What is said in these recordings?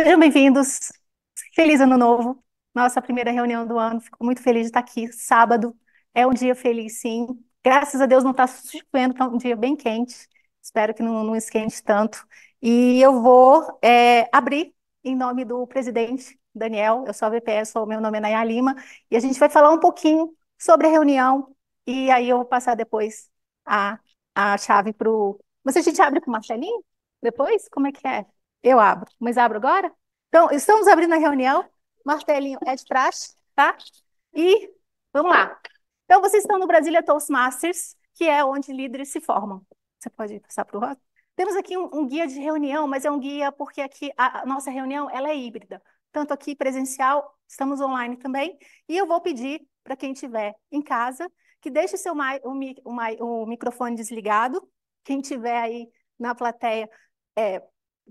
Sejam bem-vindos. Feliz ano novo. Nossa primeira reunião do ano. Fico muito feliz de estar aqui. Sábado é um dia feliz, sim. Graças a Deus não está chovendo, está um dia bem quente. Espero que não, não esquente tanto. E eu vou é, abrir em nome do presidente Daniel. Eu sou a VPS, meu nome é Nayar Lima. E a gente vai falar um pouquinho sobre a reunião. E aí eu vou passar depois a, a chave para o. Mas a gente abre para o Marcelinho depois? Como é que é? Eu abro. Mas abro agora? Então, estamos abrindo a reunião. Martelinho é de praxe, tá? E vamos lá. Então, vocês estão no Brasília Toastmasters, que é onde líderes se formam. Você pode passar para o outro. Temos aqui um, um, guia de reunião, mas é um guia porque aqui a, a nossa reunião ela é híbrida. Tanto aqui presencial, estamos online também. E eu vou pedir para quem estiver em casa que deixe seu o, o, o microfone desligado. Quem estiver aí na plateia, é,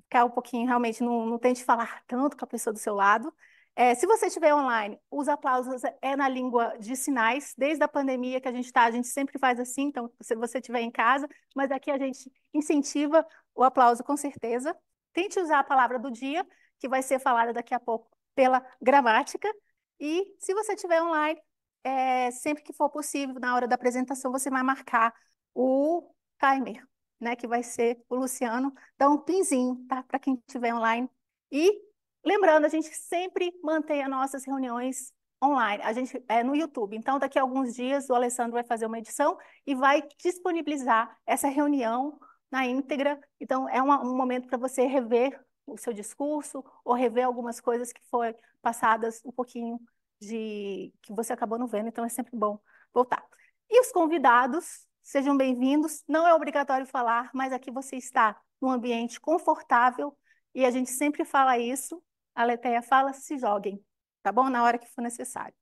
ficar um pouquinho, realmente, não, não tente falar tanto com a pessoa do seu lado. É, se você estiver online, os aplausos é, é na língua de sinais. Desde a pandemia que a gente está, a gente sempre faz assim, então, se você estiver em casa, mas aqui a gente incentiva o aplauso com certeza. Tente usar a palavra do dia, que vai ser falada daqui a pouco pela gramática. E se você estiver online, é, sempre que for possível, na hora da apresentação, você vai marcar o timer né, que vai ser o Luciano, dá um pinzinho, tá? Para quem estiver online. E lembrando, a gente sempre mantém as nossas reuniões online, a gente é no YouTube. Então, daqui a alguns dias o Alessandro vai fazer uma edição e vai disponibilizar essa reunião na íntegra. Então, é um momento para você rever o seu discurso ou rever algumas coisas que foram passadas um pouquinho de que você acabou não vendo, então é sempre bom voltar. E os convidados Sejam bem-vindos. Não é obrigatório falar, mas aqui você está num ambiente confortável e a gente sempre fala isso. A Leteia fala, se joguem, tá bom? Na hora que for necessário.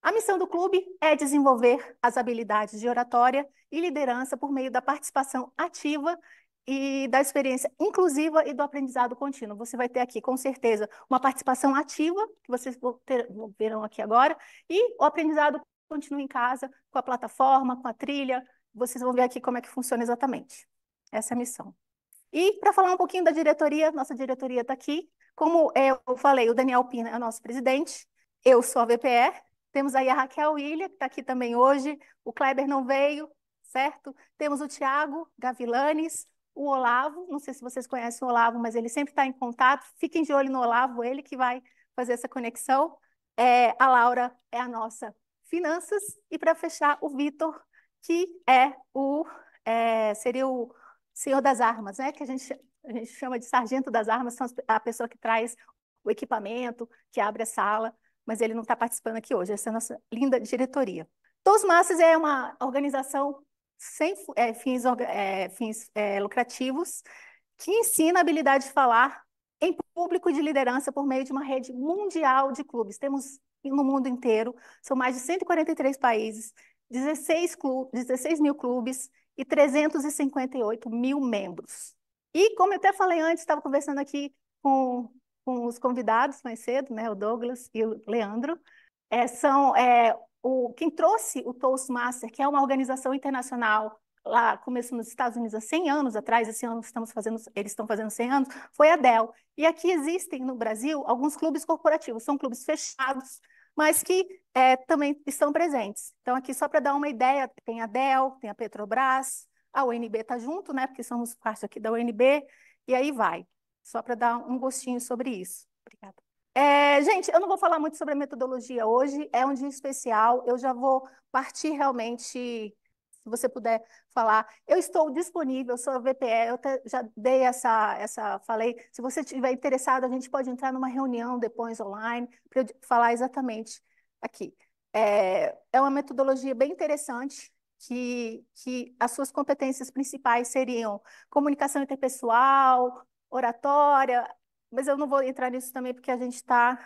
A missão do clube é desenvolver as habilidades de oratória e liderança por meio da participação ativa e da experiência inclusiva e do aprendizado contínuo. Você vai ter aqui, com certeza, uma participação ativa, que vocês ter, verão aqui agora, e o aprendizado contínuo em casa, com a plataforma, com a trilha, vocês vão ver aqui como é que funciona exatamente. Essa é a missão. E para falar um pouquinho da diretoria, nossa diretoria está aqui. Como é, eu falei, o Daniel Pina é o nosso presidente, eu sou a VPE, temos aí a Raquel William, que está aqui também hoje, o Kleber não veio, certo? Temos o Tiago Gavilanes, o Olavo, não sei se vocês conhecem o Olavo, mas ele sempre está em contato, fiquem de olho no Olavo, ele que vai fazer essa conexão. É, a Laura é a nossa finanças, e para fechar, o Vitor, que é o é, seria o senhor das armas, né? Que a gente, a gente chama de sargento das armas, são a pessoa que traz o equipamento, que abre a sala, mas ele não está participando aqui hoje, essa é a nossa linda diretoria. Toastmasters é uma organização sem é, é, fins, é, fins lucrativos que ensina a habilidade de falar em público e de liderança por meio de uma rede mundial de clubes. Temos no mundo inteiro, são mais de 143 países 16, 16 mil clubes e 358 mil membros. E como eu até falei antes, estava conversando aqui com, com os convidados mais cedo, né, o Douglas e o Leandro, é, são é, o, quem trouxe o Toastmaster, que é uma organização internacional, lá começou nos Estados Unidos há 100 anos atrás, esse ano estamos fazendo, eles estão fazendo 100 anos, foi a Dell. E aqui existem no Brasil alguns clubes corporativos, são clubes fechados, mas que é, também estão presentes. Então, aqui só para dar uma ideia, tem a Dell, tem a Petrobras, a UNB está junto, né? Porque somos parte aqui da UNB, e aí vai. Só para dar um gostinho sobre isso. Obrigada. É, gente, eu não vou falar muito sobre a metodologia hoje, é um dia especial, eu já vou partir realmente se você puder falar, eu estou disponível, sou a VPE, eu te, já dei essa, essa, falei, se você estiver interessado, a gente pode entrar numa reunião depois online para eu falar exatamente aqui. É, é uma metodologia bem interessante, que, que as suas competências principais seriam comunicação interpessoal, oratória, mas eu não vou entrar nisso também porque a gente está...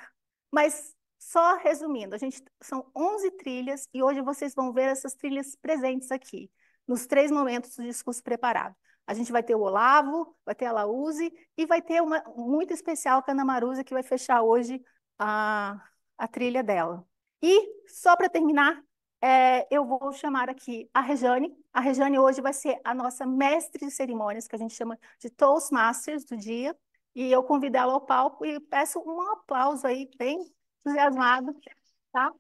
Mas só resumindo, a gente são 11 trilhas e hoje vocês vão ver essas trilhas presentes aqui, nos três momentos do discurso preparado. A gente vai ter o Olavo, vai ter a Lauze e vai ter uma muito especial com a Ana Maruza, que vai fechar hoje a, a trilha dela. E, só para terminar, é, eu vou chamar aqui a Rejane. A Rejane hoje vai ser a nossa mestre de cerimônias, que a gente chama de Toastmasters do dia. E eu convido ela ao palco e peço um aplauso aí bem entusiasmado, tá?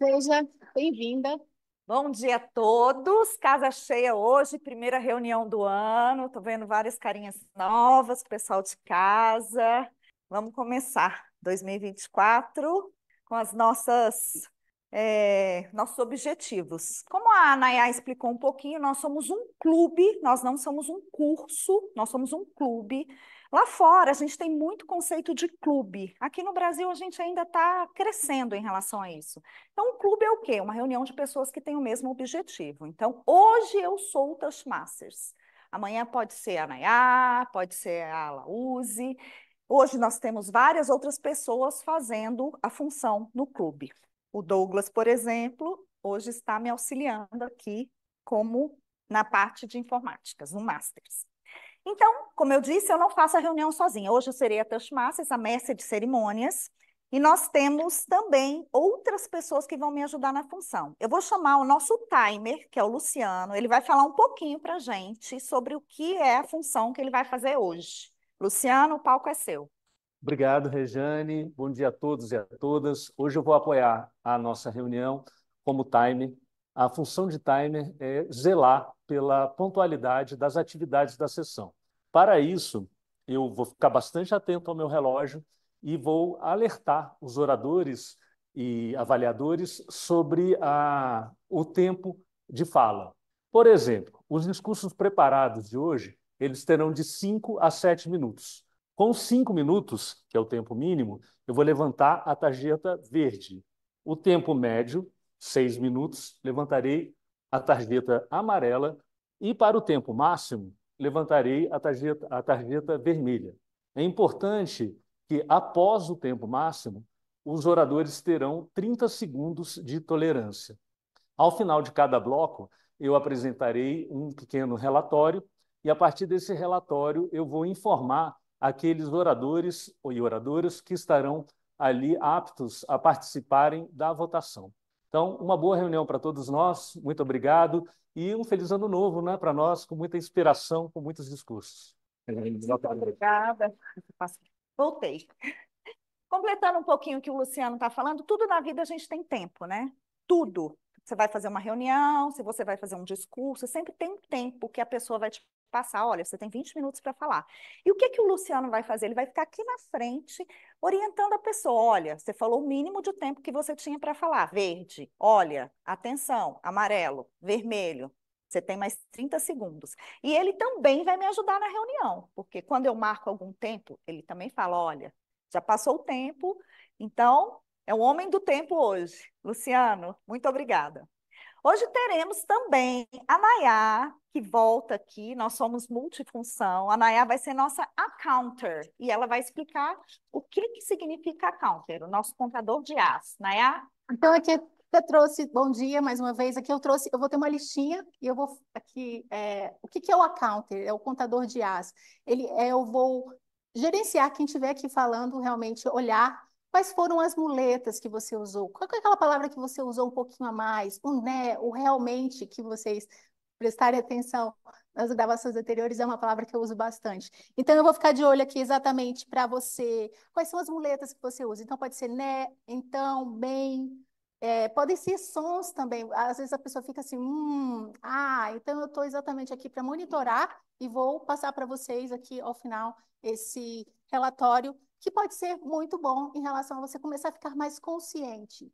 Seja bem-vinda. Bom dia a todos, casa cheia hoje, primeira reunião do ano, tô vendo várias carinhas novas, pessoal de casa. Vamos começar 2024 com as nossas é, nossos objetivos. Como a Nayá explicou um pouquinho, nós somos um clube, nós não somos um curso, nós somos um clube Lá fora, a gente tem muito conceito de clube. Aqui no Brasil, a gente ainda está crescendo em relação a isso. Então, um clube é o quê? Uma reunião de pessoas que têm o mesmo objetivo. Então, hoje eu sou o Toastmasters. Amanhã pode ser a Nayá, pode ser a Lauze. Hoje nós temos várias outras pessoas fazendo a função no clube. O Douglas, por exemplo, hoje está me auxiliando aqui como na parte de informáticas, no Masters. Então, como eu disse, eu não faço a reunião sozinha. Hoje eu serei a Toastmasters, a mestre de cerimônias, e nós temos também outras pessoas que vão me ajudar na função. Eu vou chamar o nosso timer, que é o Luciano, ele vai falar um pouquinho para a gente sobre o que é a função que ele vai fazer hoje. Luciano, o palco é seu. Obrigado, Rejane. Bom dia a todos e a todas. Hoje eu vou apoiar a nossa reunião como timer. A função de timer é zelar pela pontualidade das atividades da sessão. Para isso, eu vou ficar bastante atento ao meu relógio e vou alertar os oradores e avaliadores sobre a, o tempo de fala. Por exemplo, os discursos preparados de hoje, eles terão de 5 a 7 minutos. Com 5 minutos, que é o tempo mínimo, eu vou levantar a tarjeta verde. O tempo médio, 6 minutos, levantarei a tarjeta amarela. E para o tempo máximo, levantarei a tarjeta, a tarjeta vermelha. É importante que, após o tempo máximo, os oradores terão 30 segundos de tolerância. Ao final de cada bloco, eu apresentarei um pequeno relatório e, a partir desse relatório, eu vou informar aqueles oradores e oradoras que estarão ali aptos a participarem da votação. Então, uma boa reunião para todos nós. Muito obrigado. E um feliz ano novo né, para nós, com muita inspiração, com muitos discursos. É, obrigada. Voltei. Completando um pouquinho o que o Luciano está falando, tudo na vida a gente tem tempo, né? Tudo. Você vai fazer uma reunião, se você vai fazer um discurso, sempre tem um tempo que a pessoa vai te passar, olha, você tem 20 minutos para falar. E o que que o Luciano vai fazer? Ele vai ficar aqui na frente, orientando a pessoa. Olha, você falou o mínimo de tempo que você tinha para falar. Verde, olha, atenção, amarelo, vermelho. Você tem mais 30 segundos. E ele também vai me ajudar na reunião, porque quando eu marco algum tempo, ele também fala: olha, já passou o tempo, então é o homem do tempo hoje. Luciano, muito obrigada. Hoje teremos também a Nayá, que volta aqui, nós somos multifunção. A Nayá vai ser nossa accounter e ela vai explicar o que, que significa accounter, o nosso contador de as. Nayá? Então, aqui eu trouxe, bom dia mais uma vez, aqui eu trouxe, eu vou ter uma listinha e eu vou aqui, é, o que, que é o accounter? É o contador de as. Ele, é, eu vou gerenciar quem estiver aqui falando, realmente olhar Quais foram as muletas que você usou? Qual é aquela palavra que você usou um pouquinho a mais? O né, o realmente que vocês prestarem atenção nas gravações anteriores é uma palavra que eu uso bastante. Então, eu vou ficar de olho aqui exatamente para você. Quais são as muletas que você usa? Então, pode ser né, então, bem. É, podem ser sons também. Às vezes a pessoa fica assim, hum, ah, então eu estou exatamente aqui para monitorar e vou passar para vocês aqui ao final esse relatório que pode ser muito bom em relação a você começar a ficar mais consciente.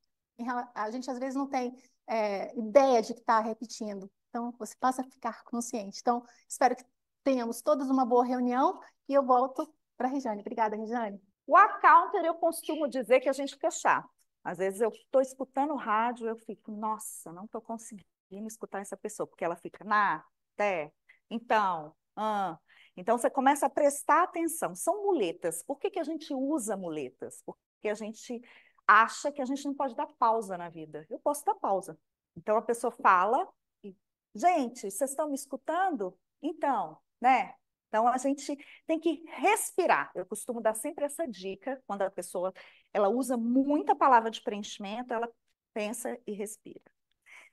A gente às vezes não tem é, ideia de que está repetindo, então você passa a ficar consciente. Então, espero que tenhamos todos uma boa reunião e eu volto para a Regiane. Obrigada, Regiane. O accounter, eu costumo dizer que a gente fica chato. Às vezes eu estou escutando o rádio, eu fico, nossa, não estou conseguindo escutar essa pessoa, porque ela fica na, até, então, ah, então você começa a prestar atenção. São muletas. Por que, que a gente usa muletas? Porque a gente acha que a gente não pode dar pausa na vida. Eu posso dar pausa. Então a pessoa fala e, gente, vocês estão me escutando? Então, né? Então a gente tem que respirar. Eu costumo dar sempre essa dica quando a pessoa ela usa muita palavra de preenchimento, ela pensa e respira.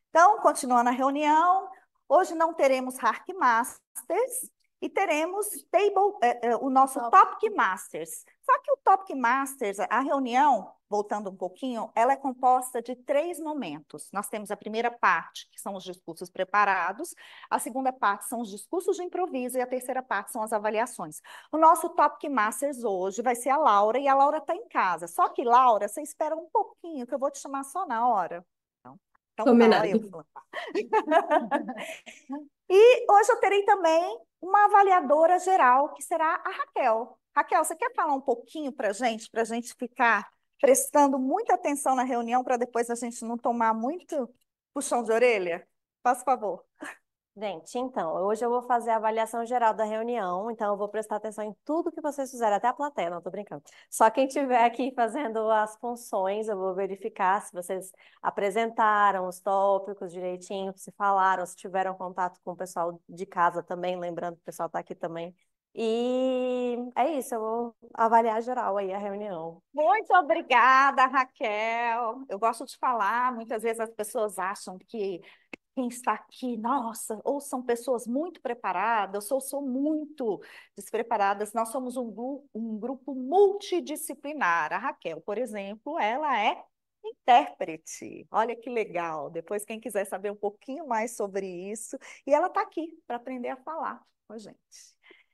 Então, continuando a reunião, Hoje não teremos Hark Masters e teremos table, eh, o nosso Topic Masters. Só que o Topic Masters, a reunião, voltando um pouquinho, ela é composta de três momentos. Nós temos a primeira parte, que são os discursos preparados, a segunda parte são os discursos de improviso e a terceira parte são as avaliações. O nosso Topic Masters hoje vai ser a Laura e a Laura está em casa. Só que, Laura, você espera um pouquinho que eu vou te chamar só na hora. Então, Combinado. Tá, e hoje eu terei também uma avaliadora geral, que será a Raquel. Raquel, você quer falar um pouquinho para a gente, para a gente ficar prestando muita atenção na reunião, para depois a gente não tomar muito puxão de orelha? Faça favor. Gente, então, hoje eu vou fazer a avaliação geral da reunião, então eu vou prestar atenção em tudo que vocês fizeram, até a plateia, não estou brincando. Só quem estiver aqui fazendo as funções, eu vou verificar se vocês apresentaram os tópicos direitinho, se falaram, se tiveram contato com o pessoal de casa também, lembrando que o pessoal está aqui também. E é isso, eu vou avaliar geral aí a reunião. Muito obrigada, Raquel. Eu gosto de falar, muitas vezes as pessoas acham que quem está aqui, nossa, ou são pessoas muito preparadas, ou são muito despreparadas. Nós somos um, um grupo multidisciplinar. A Raquel, por exemplo, ela é intérprete. Olha que legal. Depois, quem quiser saber um pouquinho mais sobre isso, e ela está aqui para aprender a falar com a gente.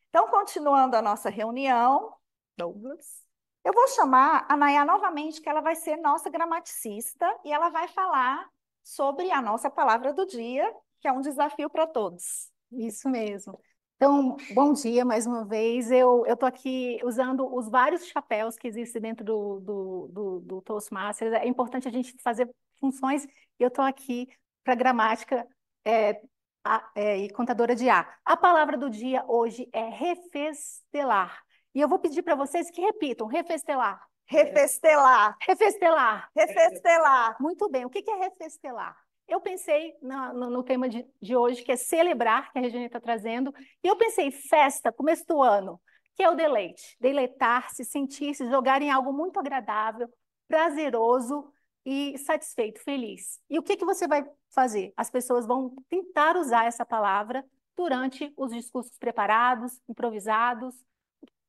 Então, continuando a nossa reunião, Douglas. Eu vou chamar a Nayá novamente, que ela vai ser nossa gramaticista e ela vai falar sobre a nossa palavra do dia, que é um desafio para todos. Isso mesmo. Então, bom dia mais uma vez. Eu estou aqui usando os vários chapéus que existem dentro do, do, do, do Toastmasters. É importante a gente fazer funções e eu estou aqui para gramática é, a, é, e contadora de A. A palavra do dia hoje é refestelar. E eu vou pedir para vocês que repitam, refestelar. Refestelar. Refestelar. Refestelar. Muito bem. O que é refestelar? Eu pensei no, no, no tema de, de, hoje, que é celebrar, que a Regina está trazendo, e eu pensei festa, começo do ano, que é o deleite. Deleitar-se, sentir-se, jogar em algo muito agradável, prazeroso e satisfeito, feliz. E o que, que você vai fazer? As pessoas vão tentar usar essa palavra durante os discursos preparados, improvisados,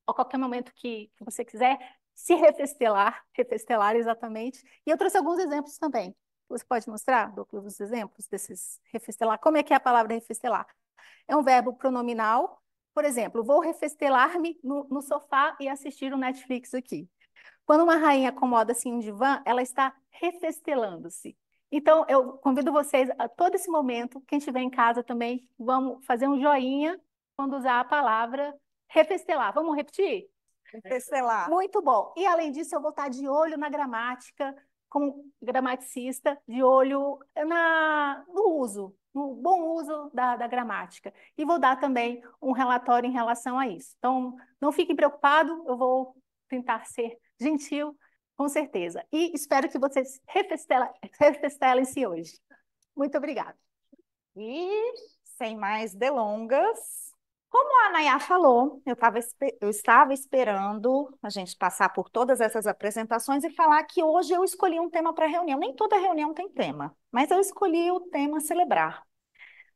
a qualquer momento que você quiser, se refestelar, refestelar exatamente. E eu trouxe alguns exemplos também. Você pode mostrar, Douglas, os exemplos desses refestelar? Como é que é a palavra refestelar? É um verbo pronominal. Por exemplo, vou refestelar-me no, no, sofá e assistir o um Netflix aqui. Quando uma rainha acomoda-se em um divã, ela está refestelando-se. Então, eu convido vocês a todo esse momento, quem estiver em casa também, vamos fazer um joinha quando usar a palavra refestelar. Vamos repetir? É. Muito bom. E além disso, eu vou estar de olho na gramática, como gramaticista, de olho na, no uso, no bom uso da, da gramática. E vou dar também um relatório em relação a isso. Então, não fiquem preocupados, eu vou tentar ser gentil, com certeza. E espero que vocês refestelem-se hoje. Muito obrigada. E sem mais delongas, como a Nayá falou, eu, tava, eu estava esperando a gente passar por todas essas apresentações e falar que hoje eu escolhi um tema para reunião. Nem toda reunião tem tema, mas eu escolhi o tema celebrar.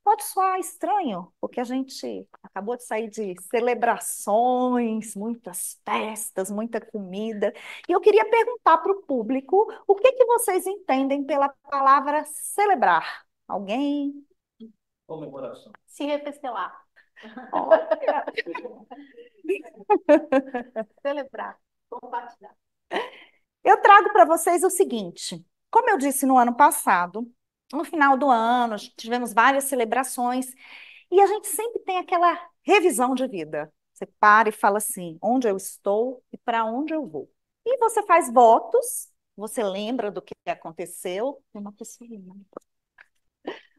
Pode soar estranho, porque a gente acabou de sair de celebrações, muitas festas, muita comida. E eu queria perguntar para o público o que, que vocês entendem pela palavra celebrar. Alguém? Comemoração. Se refestelar. Olha. Celebrar, compartilhar. Eu trago para vocês o seguinte: como eu disse no ano passado, no final do ano, tivemos várias celebrações e a gente sempre tem aquela revisão de vida. Você para e fala assim: onde eu estou e para onde eu vou. E você faz votos, você lembra do que aconteceu. Tem uma pessoa né?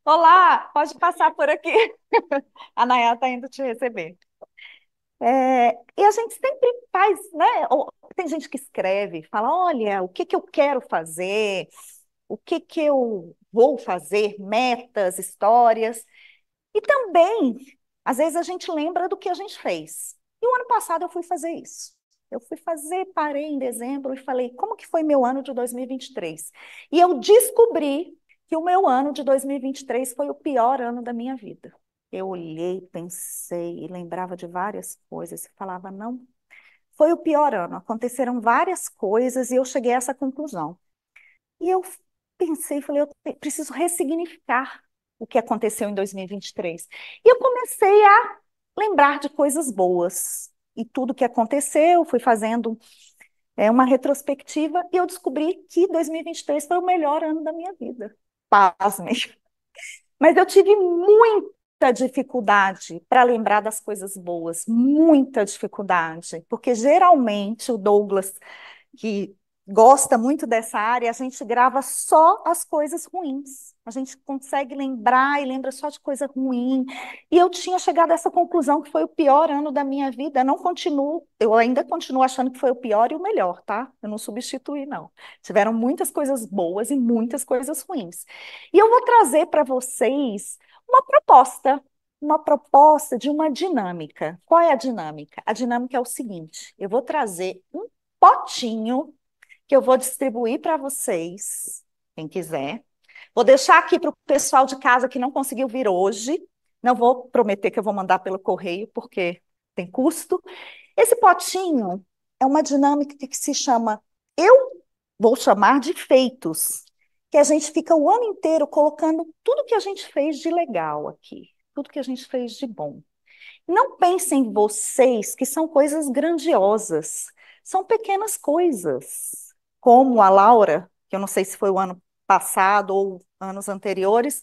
Olá, pode passar por aqui. A Nayá está indo te receber. É, e a gente sempre faz, né? Tem gente que escreve, fala: olha, o que, que eu quero fazer, o que, que eu vou fazer, metas, histórias. E também, às vezes, a gente lembra do que a gente fez. E o ano passado eu fui fazer isso. Eu fui fazer, parei em dezembro e falei: como que foi meu ano de 2023? E eu descobri que o meu ano de 2023 foi o pior ano da minha vida. Eu olhei, pensei e lembrava de várias coisas e falava, não, foi o pior ano. Aconteceram várias coisas e eu cheguei a essa conclusão. E eu pensei, falei, eu preciso ressignificar o que aconteceu em 2023. E eu comecei a lembrar de coisas boas e tudo que aconteceu, fui fazendo é, uma retrospectiva e eu descobri que 2023 foi o melhor ano da minha vida pasmem. Mas eu tive muita dificuldade para lembrar das coisas boas, muita dificuldade, porque geralmente o Douglas, que gosta muito dessa área, a gente grava só as coisas ruins. A gente consegue lembrar e lembra só de coisa ruim. E eu tinha chegado a essa conclusão que foi o pior ano da minha vida. Eu não continuo, eu ainda continuo achando que foi o pior e o melhor, tá? Eu não substituí, não. Tiveram muitas coisas boas e muitas coisas ruins. E eu vou trazer para vocês uma proposta, uma proposta de uma dinâmica. Qual é a dinâmica? A dinâmica é o seguinte: eu vou trazer um potinho que eu vou distribuir para vocês, quem quiser Vou deixar aqui para o pessoal de casa que não conseguiu vir hoje. Não vou prometer que eu vou mandar pelo correio, porque tem custo. Esse potinho é uma dinâmica que se chama, eu vou chamar de feitos, que a gente fica o ano inteiro colocando tudo que a gente fez de legal aqui, tudo que a gente fez de bom. Não pensem vocês que são coisas grandiosas, são pequenas coisas, como a Laura, que eu não sei se foi o ano passado ou anos anteriores,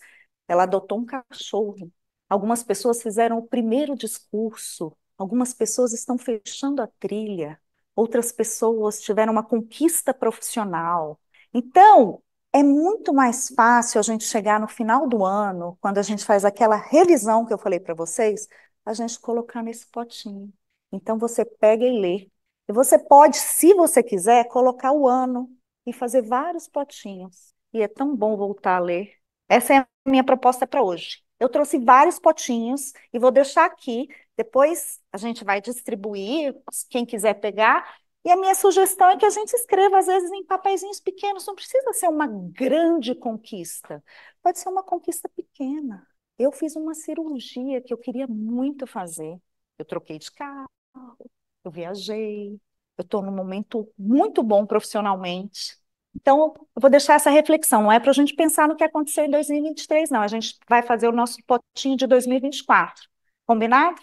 ela adotou um cachorro. Algumas pessoas fizeram o primeiro discurso, algumas pessoas estão fechando a trilha, outras pessoas tiveram uma conquista profissional. Então, é muito mais fácil a gente chegar no final do ano, quando a gente faz aquela revisão que eu falei para vocês, a gente colocar nesse potinho. Então você pega e lê. E você pode, se você quiser, colocar o ano e fazer vários potinhos. E é tão bom voltar a ler. Essa é a minha proposta para hoje. Eu trouxe vários potinhos e vou deixar aqui. Depois a gente vai distribuir, quem quiser pegar. E a minha sugestão é que a gente escreva, às vezes, em papeizinhos pequenos. Não precisa ser uma grande conquista. Pode ser uma conquista pequena. Eu fiz uma cirurgia que eu queria muito fazer. Eu troquei de carro, eu viajei. Eu estou num momento muito bom profissionalmente. Então, eu vou deixar essa reflexão. Não é para a gente pensar no que aconteceu em 2023, não. A gente vai fazer o nosso potinho de 2024. Combinado?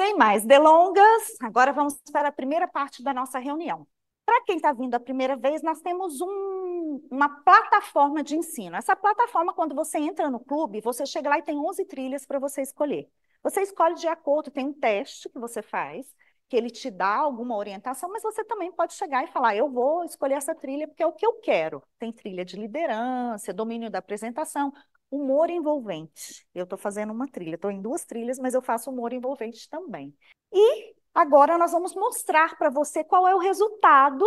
Sem mais delongas, agora vamos para a primeira parte da nossa reunião. Para quem está vindo a primeira vez, nós temos um, uma plataforma de ensino. Essa plataforma, quando você entra no clube, você chega lá e tem 11 trilhas para você escolher. Você escolhe de acordo, tem um teste que você faz, que ele te dá alguma orientação, mas você também pode chegar e falar: eu vou escolher essa trilha porque é o que eu quero. Tem trilha de liderança, domínio da apresentação, humor envolvente. Eu estou fazendo uma trilha, estou em duas trilhas, mas eu faço humor envolvente também. E agora nós vamos mostrar para você qual é o resultado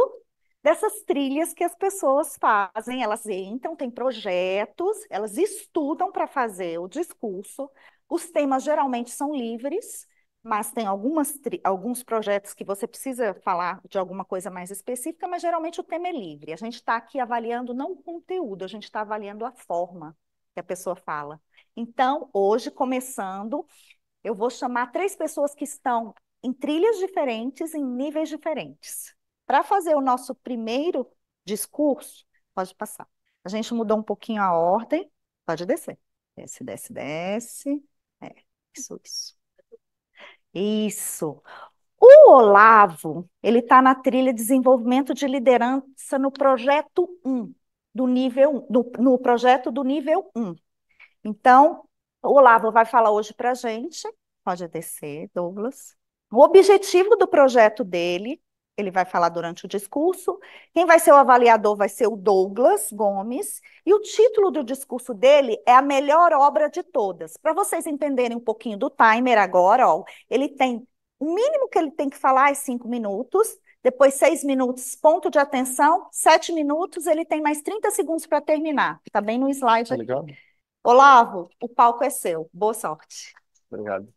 dessas trilhas que as pessoas fazem. Elas entram, têm projetos, elas estudam para fazer o discurso. Os temas geralmente são livres mas tem algumas, alguns projetos que você precisa falar de alguma coisa mais específica, mas geralmente o tema é livre. A gente está aqui avaliando não o conteúdo, a gente está avaliando a forma que a pessoa fala. Então, hoje, começando, eu vou chamar três pessoas que estão em trilhas diferentes, em níveis diferentes. Para fazer o nosso primeiro discurso, pode passar. A gente mudou um pouquinho a ordem, pode descer. Desce, desce, desce. É, isso, isso. Isso. O Olavo, ele está na trilha Desenvolvimento de Liderança no projeto 1, do nível no projeto do nível 1. Então, o Olavo vai falar hoje para a gente, pode descer, Douglas. O objetivo do projeto dele ele vai falar durante o discurso. Quem vai ser o avaliador vai ser o Douglas Gomes. E o título do discurso dele é A Melhor Obra de Todas. Para vocês entenderem um pouquinho do timer agora, ó, ele tem o mínimo que ele tem que falar é cinco minutos, depois seis minutos, ponto de atenção, sete minutos, ele tem mais 30 segundos para terminar. Está bem no slide tá ligado? Olavo, o palco é seu. Boa sorte. Obrigado.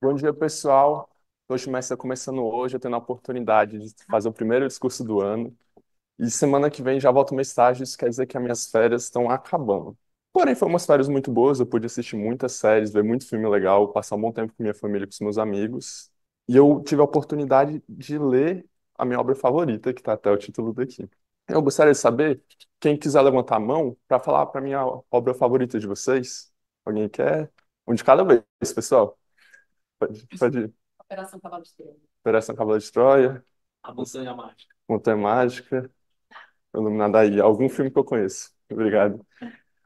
Bom dia, pessoal. Hoje semestre está começando hoje, eu tenho a oportunidade de fazer o primeiro discurso do ano. E semana que vem já volto meu estágio, isso quer dizer que as minhas férias estão acabando. Porém, foram umas férias muito boas, eu pude assistir muitas séries, ver muito filme legal, passar um bom tempo com minha família, com os meus amigos. E eu tive a oportunidade de ler a minha obra favorita, que está até o título daqui. Eu gostaria de saber, quem quiser levantar a mão, para falar para minha obra favorita de vocês. Alguém quer? Um de cada vez, pessoal. Pode, pode ir. Operação Cavalo de Troia. Operação Cavalo de Troia. A Montanha Mágica. Montanha Mágica. Meu aí. Algum filme que eu conheço. Obrigado.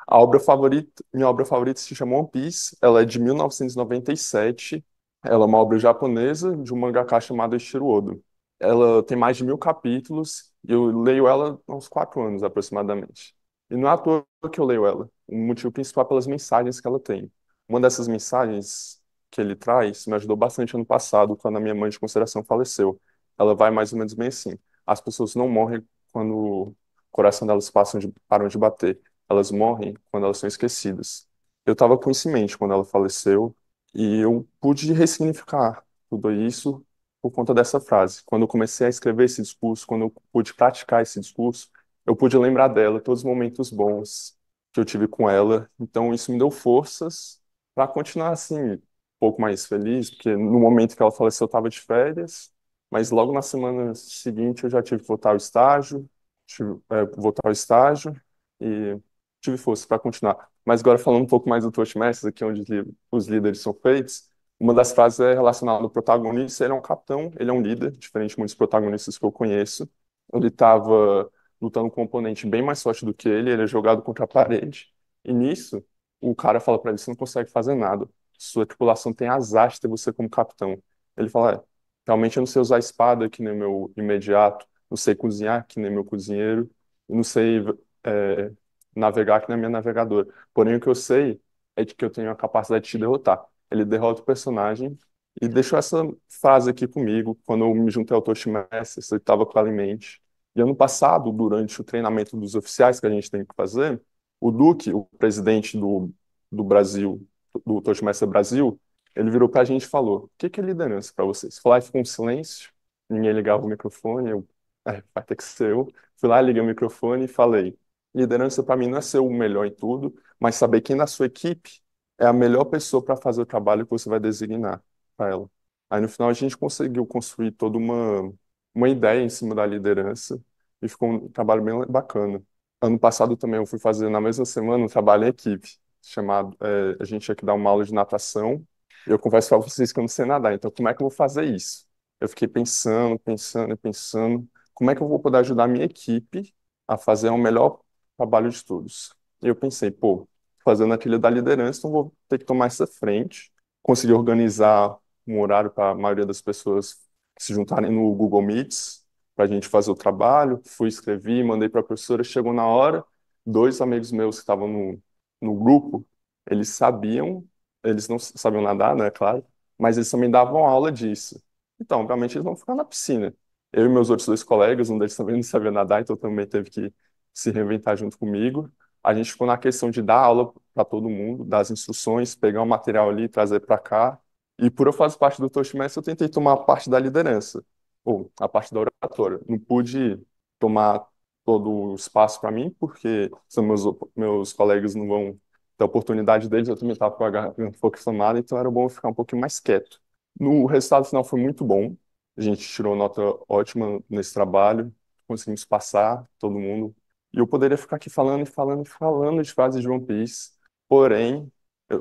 A obra favorita, minha obra favorita se chama One Piece. Ela é de 1997. Ela é uma obra japonesa de um mangaka chamado Ishiro Odo. Ela tem mais de mil capítulos e eu leio ela há uns quatro anos aproximadamente. E não é à toa que eu leio ela. O motivo principal é pelas mensagens que ela tem. Uma dessas mensagens que ele traz me ajudou bastante ano passado, quando a minha mãe de consideração faleceu. Ela vai mais ou menos bem assim. As pessoas não morrem quando o coração delas passam de, param de bater. Elas morrem quando elas são esquecidas. Eu estava com isso em mente quando ela faleceu e eu pude ressignificar tudo isso por conta dessa frase. Quando eu comecei a escrever esse discurso, quando eu pude praticar esse discurso, eu pude lembrar dela todos os momentos bons que eu tive com ela. Então isso me deu forças para continuar assim pouco mais feliz, porque no momento que ela faleceu eu estava de férias, mas logo na semana seguinte eu já tive que voltar ao estágio, tive, é, voltar ao estágio e tive força para continuar. Mas agora falando um pouco mais do Toastmasters, aqui onde os líderes são feitos, uma das frases é relacionada ao protagonista, ele é um capitão, ele é um líder, diferente de muitos protagonistas que eu conheço. Ele estava lutando com um oponente bem mais forte do que ele, ele é jogado contra a parede. E nisso, o cara fala para ele, você não consegue fazer nada sua tripulação tem ter você como capitão. Ele fala, é, realmente eu não sei usar espada, aqui nem meu imediato, não sei cozinhar, aqui nem meu cozinheiro, não sei é, navegar, aqui na minha navegadora. Porém, o que eu sei é de que eu tenho a capacidade de te derrotar. Ele derrota o personagem e deixou essa frase aqui comigo, quando eu me juntei ao Toastmasters, ele estava com ela em mente. E ano passado, durante o treinamento dos oficiais que a gente tem que fazer, o Duque, o presidente do, do Brasil do Toastmaster Brasil, ele virou para a gente e falou: o que, que é liderança para vocês? Fui lá e ficou um silêncio, ninguém ligava o microfone, eu, é, vai ter que ser eu. Fui lá, liguei o microfone e falei: liderança para mim não é ser o melhor em tudo, mas saber quem na sua equipe é a melhor pessoa para fazer o trabalho que você vai designar para ela. Aí no final a gente conseguiu construir toda uma, uma ideia em cima da liderança e ficou um trabalho bem bacana. Ano passado também eu fui fazer na mesma semana um trabalho em equipe chamado é, a gente tinha que dar uma aula de natação. Eu converso para vocês que eu não sei nadar, então como é que eu vou fazer isso? Eu fiquei pensando, pensando, pensando, como é que eu vou poder ajudar a minha equipe a fazer um melhor trabalho de estudos? E eu pensei, pô, fazendo aquilo da liderança, então vou ter que tomar essa frente, conseguir organizar um horário para a maioria das pessoas se juntarem no Google Meets para a gente fazer o trabalho. Fui, escrevi, mandei para a professora, chegou na hora, dois amigos meus que estavam no no grupo, eles sabiam, eles não sabiam nadar, né, claro, mas eles também davam aula disso. Então, obviamente, eles vão ficar na piscina. Eu e meus outros dois colegas, um deles também não sabia nadar, então também teve que se reinventar junto comigo. A gente ficou na questão de dar aula para todo mundo, dar as instruções, pegar o um material ali e trazer para cá. E por eu fazer parte do Toastmaster, eu tentei tomar parte da liderança, ou a parte da oratória. Não pude tomar todo o espaço para mim, porque se meus, meus colegas não vão ter a oportunidade deles, eu também estava com a garganta um pouco inflamada, então era bom eu ficar um pouquinho mais quieto. No resultado final foi muito bom, a gente tirou nota ótima nesse trabalho, conseguimos passar todo mundo. E eu poderia ficar aqui falando e falando e falando de fases de One Piece, porém,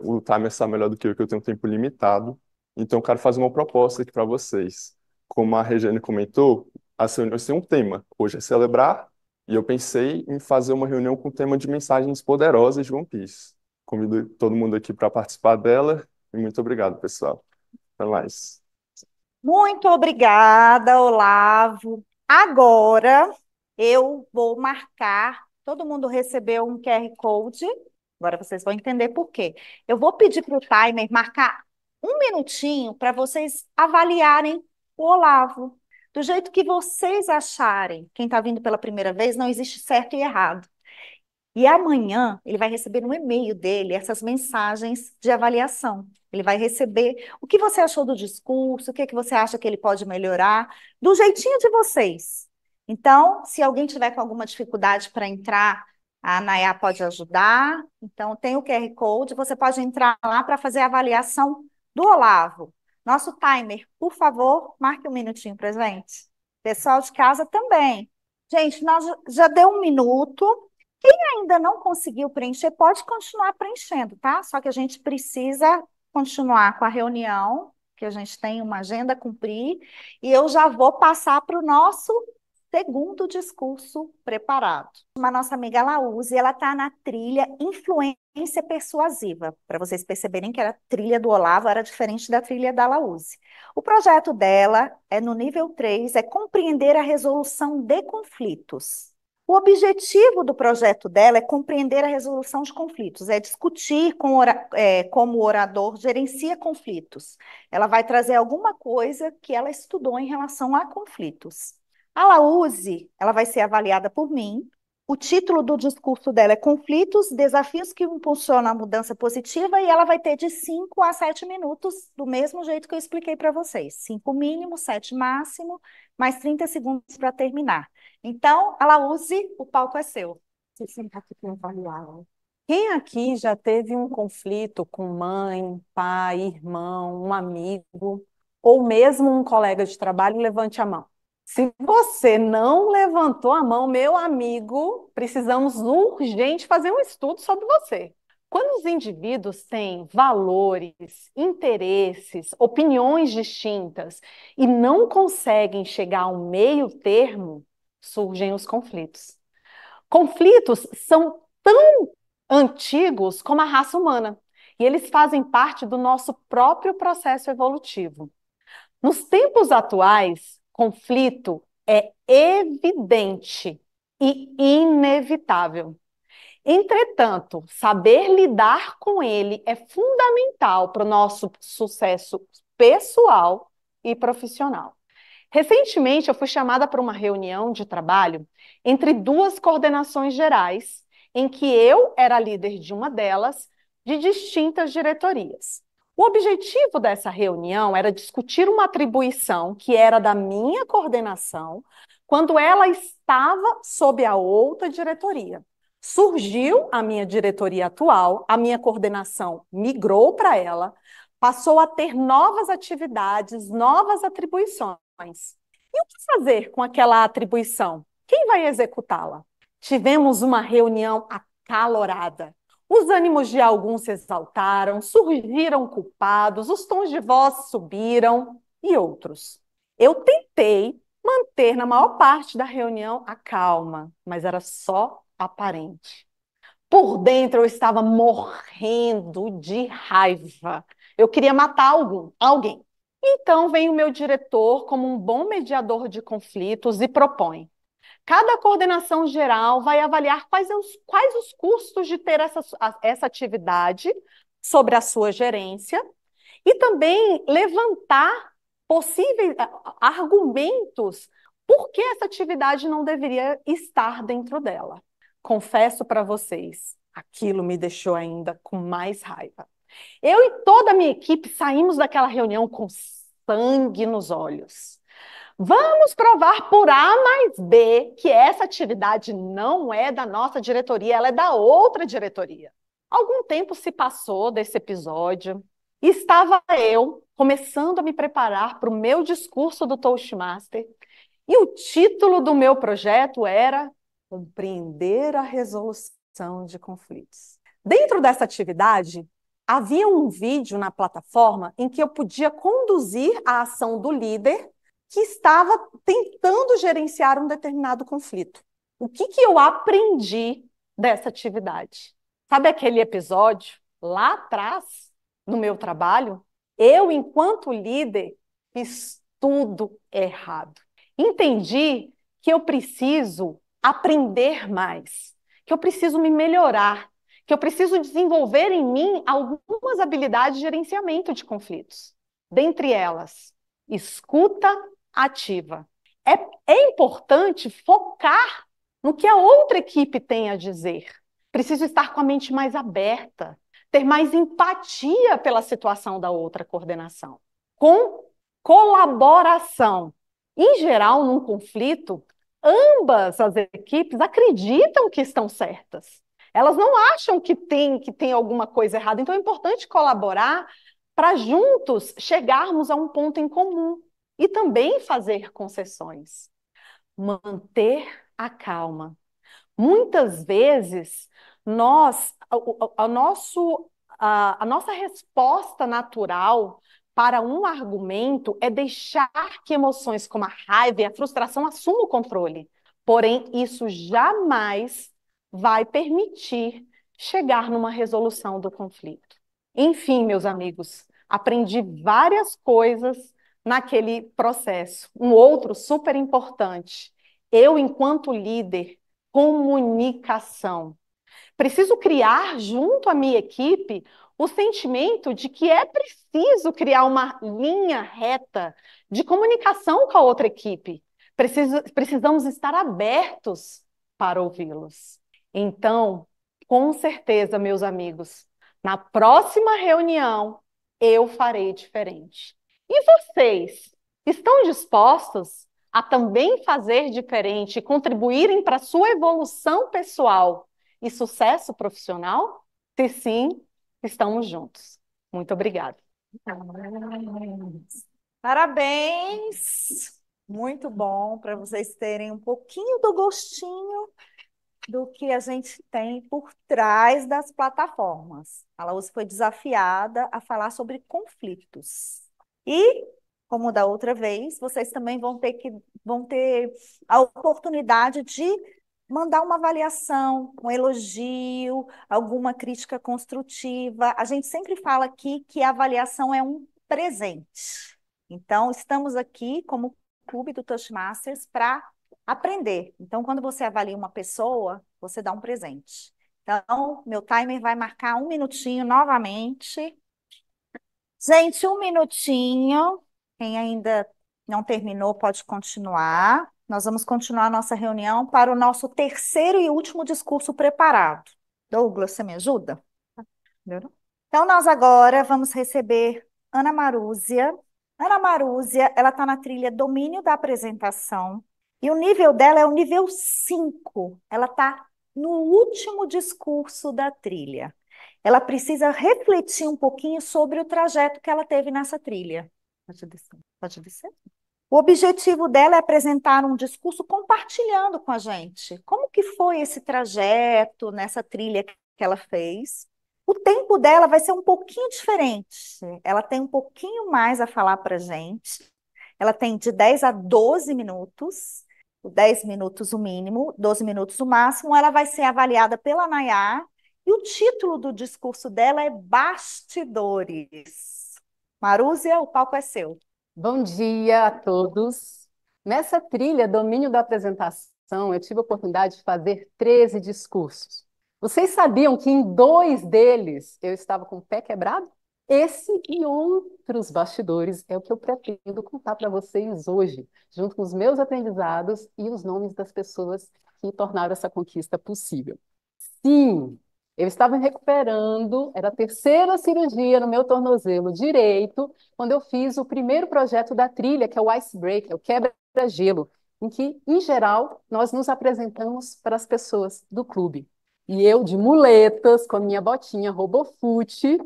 o timer está melhor do que eu, que eu tenho um tempo limitado. Então, eu quero fazer uma proposta aqui para vocês. Como a Regiane comentou, as reuniões têm um tema. Hoje é celebrar, e eu pensei em fazer uma reunião com o tema de mensagens poderosas de One Piece. Convido todo mundo aqui para participar dela. E muito obrigado, pessoal. Até mais. Muito obrigada, Olavo. Agora eu vou marcar. Todo mundo recebeu um QR Code. Agora vocês vão entender por quê. Eu vou pedir para o timer marcar um minutinho para vocês avaliarem o Olavo do jeito que vocês acharem. Quem está vindo pela primeira vez, não existe certo e errado. E amanhã ele vai receber no e-mail dele essas mensagens de avaliação. Ele vai receber o que você achou do discurso, o que, é que você acha que ele pode melhorar, do jeitinho de vocês. Então, se alguém tiver com alguma dificuldade para entrar, a Nayá pode ajudar. Então, tem o QR Code, você pode entrar lá para fazer a avaliação do Olavo. Nosso timer, por favor, marque um minutinho para gente. Pessoal de casa também. Gente, nós já deu um minuto. Quem ainda não conseguiu preencher, pode continuar preenchendo, tá? Só que a gente precisa continuar com a reunião, que a gente tem uma agenda a cumprir, e eu já vou passar para o nosso segundo discurso preparado. Uma nossa amiga Lauze, ela está na trilha influente ser persuasiva, para vocês perceberem que a trilha do Olavo era diferente da trilha da Lauze. O projeto dela é no nível 3, é compreender a resolução de conflitos. O objetivo do projeto dela é compreender a resolução de conflitos, é discutir com ora, é, como o orador gerencia conflitos. Ela vai trazer alguma coisa que ela estudou em relação a conflitos. A Lauze, ela vai ser avaliada por mim, o título do discurso dela é Conflitos, Desafios que Impulsionam a Mudança Positiva, e ela vai ter de 5 a 7 minutos, do mesmo jeito que eu expliquei para vocês: 5 mínimo, 7 máximo, mais 30 segundos para terminar. Então, ela use, o palco é seu. Tá né? Quem aqui já teve um conflito com mãe, pai, irmão, um amigo, ou mesmo um colega de trabalho, levante a mão. Se você não levantou a mão, meu amigo, precisamos urgente fazer um estudo sobre você. Quando os indivíduos têm valores, interesses, opiniões distintas e não conseguem chegar ao meio termo, surgem os conflitos. Conflitos são tão antigos como a raça humana e eles fazem parte do nosso próprio processo evolutivo. Nos tempos atuais, conflito é evidente e inevitável. Entretanto, saber lidar com ele é fundamental para o nosso sucesso pessoal e profissional. Recentemente, eu fui chamada para uma reunião de trabalho entre duas coordenações gerais, em que eu era líder de uma delas, de distintas diretorias. O objetivo dessa reunião era discutir uma atribuição que era da minha coordenação quando ela estava sob a outra diretoria. Surgiu a minha diretoria atual, a minha coordenação migrou para ela, passou a ter novas atividades, novas atribuições. E o que fazer com aquela atribuição? Quem vai executá-la? Tivemos uma reunião acalorada os ânimos de alguns se exaltaram, surgiram culpados, os tons de voz subiram e outros. Eu tentei manter na maior parte da reunião a calma, mas era só aparente. Por dentro eu estava morrendo de raiva. Eu queria matar algum, alguém. Então vem o meu diretor como um bom mediador de conflitos e propõe: Cada coordenação geral vai avaliar quais, é os, quais os custos de ter essa, essa atividade sobre a sua gerência e também levantar possíveis argumentos por que essa atividade não deveria estar dentro dela. Confesso para vocês, aquilo me deixou ainda com mais raiva. Eu e toda a minha equipe saímos daquela reunião com sangue nos olhos. Vamos provar por A mais B que essa atividade não é da nossa diretoria, ela é da outra diretoria. Algum tempo se passou desse episódio estava eu começando a me preparar para o meu discurso do Toastmaster e o título do meu projeto era Compreender a Resolução de Conflitos. Dentro dessa atividade, havia um vídeo na plataforma em que eu podia conduzir a ação do líder que estava tentando gerenciar um determinado conflito. O que, que eu aprendi dessa atividade? Sabe aquele episódio lá atrás, no meu trabalho? Eu, enquanto líder, fiz tudo errado. Entendi que eu preciso aprender mais, que eu preciso me melhorar, que eu preciso desenvolver em mim algumas habilidades de gerenciamento de conflitos. Dentre elas, escuta ativa. É, é importante focar no que a outra equipe tem a dizer. Preciso estar com a mente mais aberta, ter mais empatia pela situação da outra coordenação. Com colaboração. Em geral, num conflito, ambas as equipes acreditam que estão certas. Elas não acham que tem, que tem alguma coisa errada. Então é importante colaborar para juntos chegarmos a um ponto em comum e também fazer concessões. Manter a calma. Muitas vezes, nós, a, a, a nosso, a, a nossa resposta natural para um argumento é deixar que emoções como a raiva e a frustração assumam o controle. Porém, isso jamais vai permitir chegar numa resolução do conflito. Enfim, meus amigos, aprendi várias coisas naquele processo. Um outro super importante, eu enquanto líder, comunicação. Preciso criar junto à minha equipe o sentimento de que é preciso criar uma linha reta de comunicação com a outra equipe. Preciso, precisamos estar abertos para ouvi-los. Então, com certeza, meus amigos, na próxima reunião eu farei diferente. E vocês estão dispostos a também fazer diferente e contribuírem para a sua evolução pessoal e sucesso profissional? Se sim, estamos juntos. Muito obrigada. Parabéns! Muito bom para vocês terem um pouquinho do gostinho do que a gente tem por trás das plataformas. A Laúcia foi desafiada a falar sobre conflitos. E, como da outra vez, vocês também vão ter que vão ter a oportunidade de mandar uma avaliação, um elogio, alguma crítica construtiva. A gente sempre fala aqui que a avaliação é um presente. Então, estamos aqui como clube do Touchmasters para aprender. Então, quando você avalia uma pessoa, você dá um presente. Então, meu timer vai marcar um minutinho novamente. Gente, um minutinho. Quem ainda não terminou, pode continuar. Nós vamos continuar nossa reunião para o nosso terceiro e último discurso preparado. Douglas, você me ajuda? Então, nós agora vamos receber Ana Marúzia. Ana Marúzia, ela está na trilha Domínio da Apresentação. E o nível dela é o nível 5. Ela está no último discurso da trilha ela precisa refletir um pouquinho sobre o trajeto que ela teve nessa trilha. Pode descer. Pode descer. O objetivo dela é apresentar um discurso compartilhando com a gente como que foi esse trajeto nessa trilha que ela fez. O tempo dela vai ser um pouquinho diferente. Ela tem um pouquinho mais a falar para a gente. Ela tem de 10 a 12 minutos, 10 minutos o mínimo, 12 minutos o máximo. Ela vai ser avaliada pela Nayar e o título do discurso dela é Bastidores. Marúzia, o palco é seu. Bom dia a todos. Nessa trilha Domínio da Apresentação, eu tive a oportunidade de fazer 13 discursos. Vocês sabiam que em dois deles eu estava com o pé quebrado? Esse e outros bastidores é o que eu pretendo contar para vocês hoje, junto com os meus aprendizados e os nomes das pessoas que tornaram essa conquista possível. Sim, eu estava recuperando, era a terceira cirurgia no meu tornozelo direito, quando eu fiz o primeiro projeto da trilha, que é o Icebreaker, o quebra-gelo, em que, em geral, nós nos apresentamos para as pessoas do clube. E eu, de muletas, com a minha botinha Robofoot,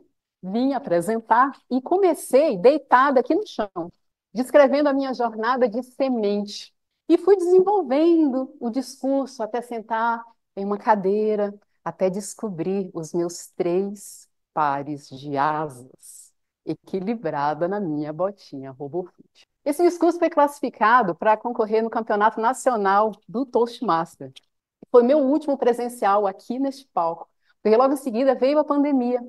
vim apresentar e comecei deitada aqui no chão, descrevendo a minha jornada de semente. E fui desenvolvendo o discurso até sentar em uma cadeira, até descobrir os meus três pares de asas equilibrada na minha botinha RoboFit. Esse discurso foi classificado para concorrer no Campeonato Nacional do Toastmaster. Foi meu último presencial aqui neste palco, porque logo em seguida veio a pandemia.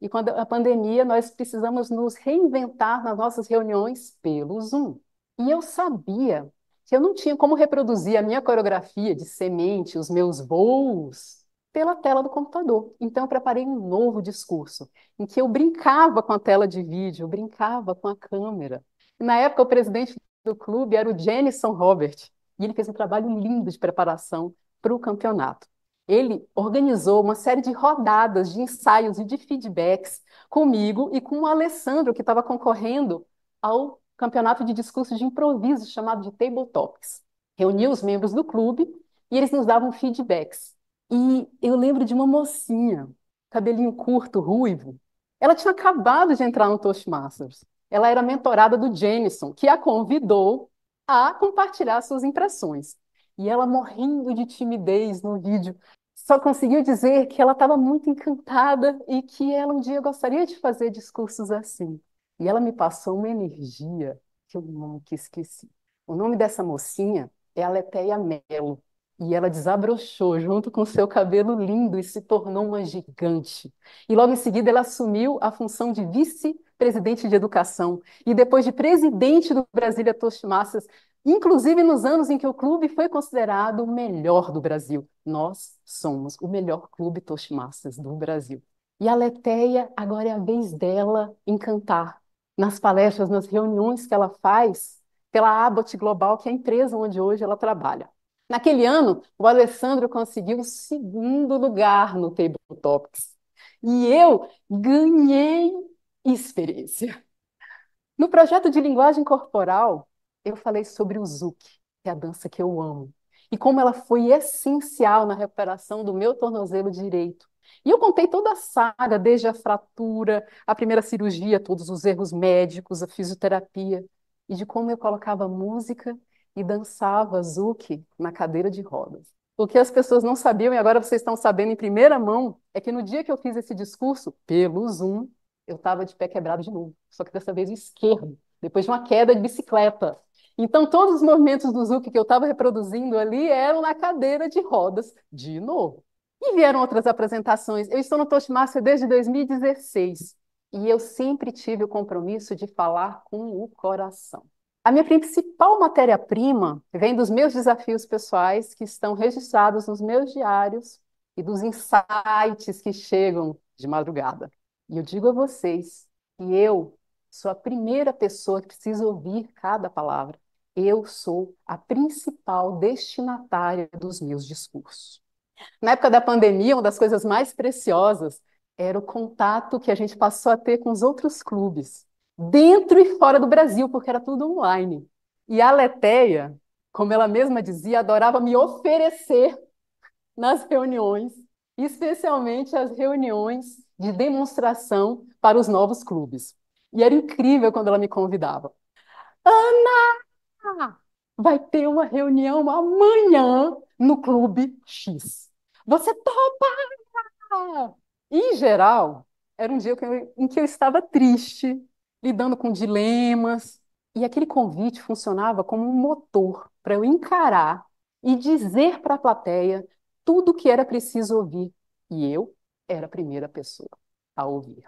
E quando a pandemia, nós precisamos nos reinventar nas nossas reuniões pelo Zoom. E eu sabia que eu não tinha como reproduzir a minha coreografia de semente, os meus voos pela tela do computador. Então, eu preparei um novo discurso, em que eu brincava com a tela de vídeo, eu brincava com a câmera. Na época, o presidente do clube era o Jennison Robert, e ele fez um trabalho lindo de preparação para o campeonato. Ele organizou uma série de rodadas de ensaios e de feedbacks comigo e com o Alessandro, que estava concorrendo ao campeonato de discurso de improviso chamado de Table Topics. Reuniu os membros do clube e eles nos davam feedbacks. E eu lembro de uma mocinha, cabelinho curto, ruivo. Ela tinha acabado de entrar no Toastmasters. Ela era mentorada do Jamison, que a convidou a compartilhar suas impressões. E ela morrendo de timidez no vídeo, só conseguiu dizer que ela estava muito encantada e que ela um dia gostaria de fazer discursos assim. E ela me passou uma energia que eu nunca esqueci. O nome dessa mocinha é Aletheia Mello. E ela desabrochou junto com seu cabelo lindo e se tornou uma gigante. E logo em seguida ela assumiu a função de vice-presidente de educação e depois de presidente do Brasília Toastmasters, inclusive nos anos em que o clube foi considerado o melhor do Brasil. Nós somos o melhor clube Toastmasters do Brasil. E a Leteia agora é a vez dela encantar Nas palestras, nas reuniões que ela faz pela Abbott Global, que é a empresa onde hoje ela trabalha. Naquele ano, o Alessandro conseguiu o segundo lugar no Table Topics. E eu ganhei experiência. No projeto de linguagem corporal, eu falei sobre o Zouk, que é a dança que eu amo, e como ela foi essencial na recuperação do meu tornozelo direito. E eu contei toda a saga, desde a fratura, a primeira cirurgia, todos os erros médicos, a fisioterapia, e de como eu colocava música e dançava Zouk na cadeira de rodas. O que as pessoas não sabiam, e agora vocês estão sabendo em primeira mão, é que no dia que eu fiz esse discurso, pelo Zoom, eu estava de pé quebrado de novo, só que dessa vez o esquerdo, depois de uma queda de bicicleta. Então, todos os movimentos do Zouk que eu estava reproduzindo ali eram na cadeira de rodas, de novo. E vieram outras apresentações. Eu estou no Toastmaster desde 2016 e eu sempre tive o compromisso de falar com o coração. A minha principal matéria-prima vem dos meus desafios pessoais que estão registrados nos meus diários e dos insights que chegam de madrugada. E eu digo a vocês que eu sou a primeira pessoa que precisa ouvir cada palavra. Eu sou a principal destinatária dos meus discursos. Na época da pandemia, uma das coisas mais preciosas era o contato que a gente passou a ter com os outros clubes dentro e fora do Brasil, porque era tudo online. E a Leteia, como ela mesma dizia, adorava me oferecer nas reuniões, especialmente as reuniões de demonstração para os novos clubes. E era incrível quando ela me convidava. Ana, vai ter uma reunião amanhã no clube X. Você topa! Em geral, era um dia em que eu estava triste, lidando com dilemas. E aquele convite funcionava como um motor para eu encarar e dizer para a plateia tudo o que era preciso ouvir. E eu era a primeira pessoa a ouvir.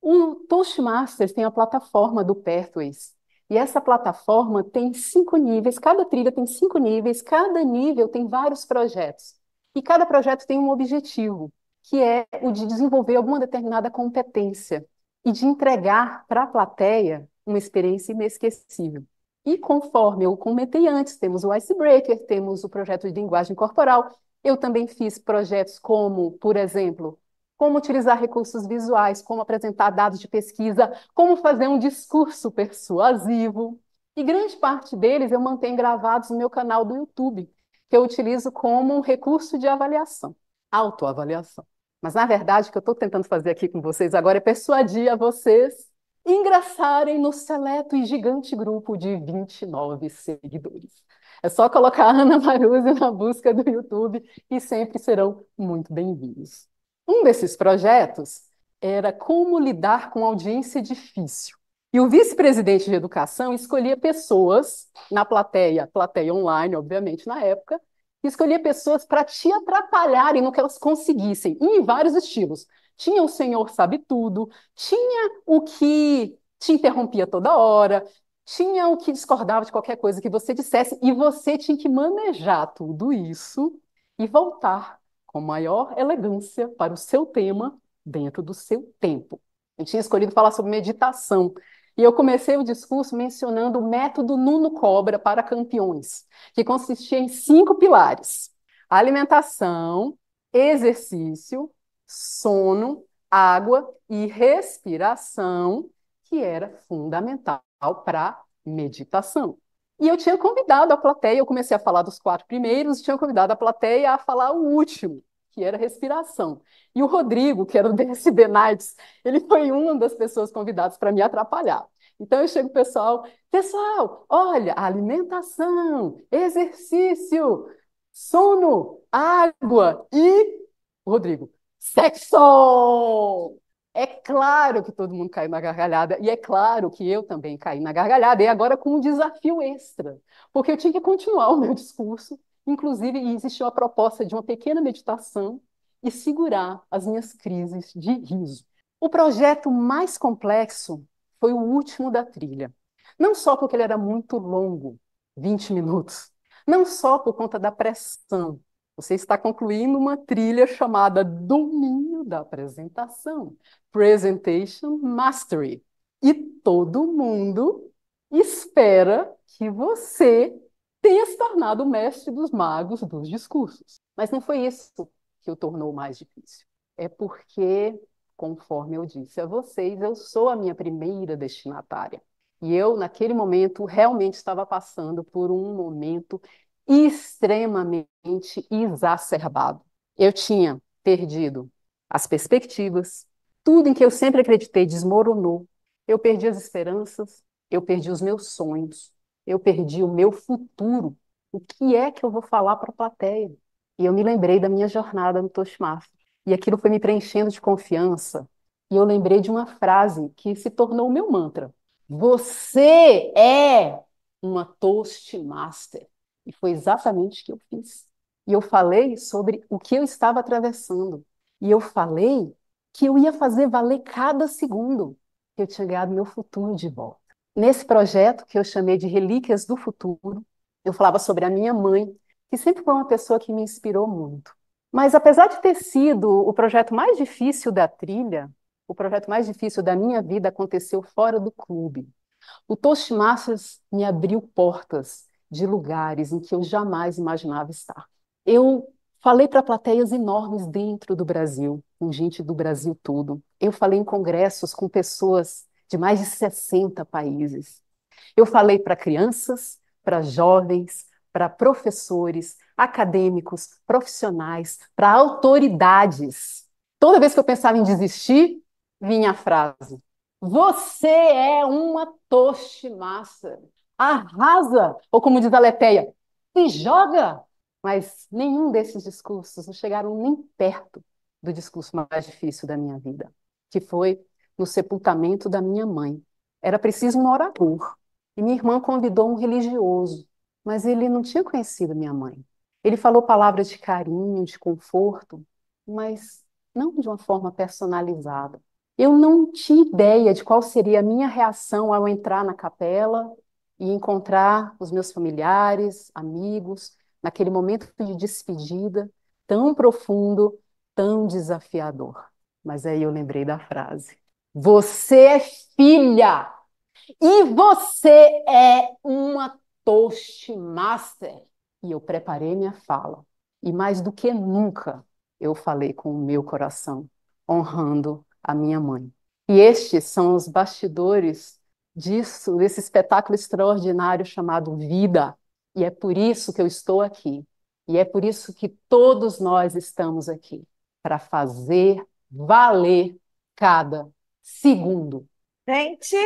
O Toastmasters tem a plataforma do Pathways. E essa plataforma tem cinco níveis, cada trilha tem cinco níveis, cada nível tem vários projetos. E cada projeto tem um objetivo, que é o de desenvolver alguma determinada competência e de entregar para a plateia uma experiência inesquecível. E conforme eu comentei antes, temos o Icebreaker, temos o projeto de linguagem corporal. Eu também fiz projetos como, por exemplo, como utilizar recursos visuais, como apresentar dados de pesquisa, como fazer um discurso persuasivo. E grande parte deles eu mantenho gravados no meu canal do YouTube, que eu utilizo como um recurso de avaliação, autoavaliação. Mas, na verdade, o que eu estou tentando fazer aqui com vocês agora é persuadir a vocês engraçarem no seleto e gigante grupo de 29 seguidores. É só colocar Ana Maruzzi na busca do YouTube e sempre serão muito bem-vindos. Um desses projetos era como lidar com audiência difícil. E o vice-presidente de educação escolhia pessoas na plateia, plateia online, obviamente, na época, escolhia pessoas para te atrapalharem no que elas conseguissem, em vários estilos. Tinha o senhor sabe tudo, tinha o que te interrompia toda hora, tinha o que discordava de qualquer coisa que você dissesse, e você tinha que manejar tudo isso e voltar com maior elegância para o seu tema dentro do seu tempo. Eu tinha escolhido falar sobre meditação, e eu comecei o discurso mencionando o método Nuno Cobra para campeões, que consistia em cinco pilares: alimentação, exercício, sono, água e respiração, que era fundamental para meditação. E eu tinha convidado a plateia, eu comecei a falar dos quatro primeiros, tinha convidado a plateia a falar o último que era respiração. E o Rodrigo, que era do DSB Nights, ele foi uma das pessoas convidadas para me atrapalhar. Então eu chego pessoal, pessoal, olha, alimentação, exercício, sono, água e Rodrigo, sexo! É claro que todo mundo caiu na gargalhada, e é claro que eu também caí na gargalhada, e agora com um desafio extra, porque eu tinha que continuar o meu discurso Inclusive, existiu a proposta de uma pequena meditação e segurar as minhas crises de riso. O projeto mais complexo foi o último da trilha. Não só porque ele era muito longo, 20 minutos, não só por conta da pressão. Você está concluindo uma trilha chamada Domínio da Apresentação, Presentation Mastery. E todo mundo espera que você tenha se tornado o mestre dos magos dos discursos. Mas não foi isso que o tornou mais difícil. É porque, conforme eu disse a vocês, eu sou a minha primeira destinatária. E eu, naquele momento, realmente estava passando por um momento extremamente exacerbado. Eu tinha perdido as perspectivas, tudo em que eu sempre acreditei desmoronou. Eu perdi as esperanças, eu perdi os meus sonhos, eu perdi o meu futuro, o que é que eu vou falar para a plateia? E eu me lembrei da minha jornada no Toastmasters. E aquilo foi me preenchendo de confiança. E eu lembrei de uma frase que se tornou o meu mantra. Você é uma Toastmaster. E foi exatamente o que eu fiz. E eu falei sobre o que eu estava atravessando. E eu falei que eu ia fazer valer cada segundo que eu tinha ganhado meu futuro de volta. Nesse projeto, que eu chamei de Relíquias do Futuro, eu falava sobre a minha mãe, que sempre foi uma pessoa que me inspirou muito. Mas apesar de ter sido o projeto mais difícil da trilha, o projeto mais difícil da minha vida aconteceu fora do clube. O Toastmasters me abriu portas de lugares em que eu jamais imaginava estar. Eu falei para plateias enormes dentro do Brasil, com gente do Brasil todo. Eu falei em congressos com pessoas de mais de 60 países. Eu falei para crianças, para jovens, para professores, acadêmicos, profissionais, para autoridades. Toda vez que eu pensava em desistir, vinha a frase: Você é uma massa. Arrasa! Ou como diz a Lepeia, se joga! Mas nenhum desses discursos não chegaram nem perto do discurso mais difícil da minha vida, que foi no sepultamento da minha mãe. Era preciso um orador. E minha irmã convidou um religioso, mas ele não tinha conhecido minha mãe. Ele falou palavras de carinho, de conforto, mas não de uma forma personalizada. Eu não tinha ideia de qual seria a minha reação ao entrar na capela e encontrar os meus familiares, amigos, naquele momento de despedida, tão profundo, tão desafiador. Mas aí eu lembrei da frase: você é filha e você é uma Toastmaster. E eu preparei minha fala. E mais do que nunca, eu falei com o meu coração, honrando a minha mãe. E estes são os bastidores disso, desse espetáculo extraordinário chamado Vida. E é por isso que eu estou aqui. E é por isso que todos nós estamos aqui para fazer valer cada segundo. Gente,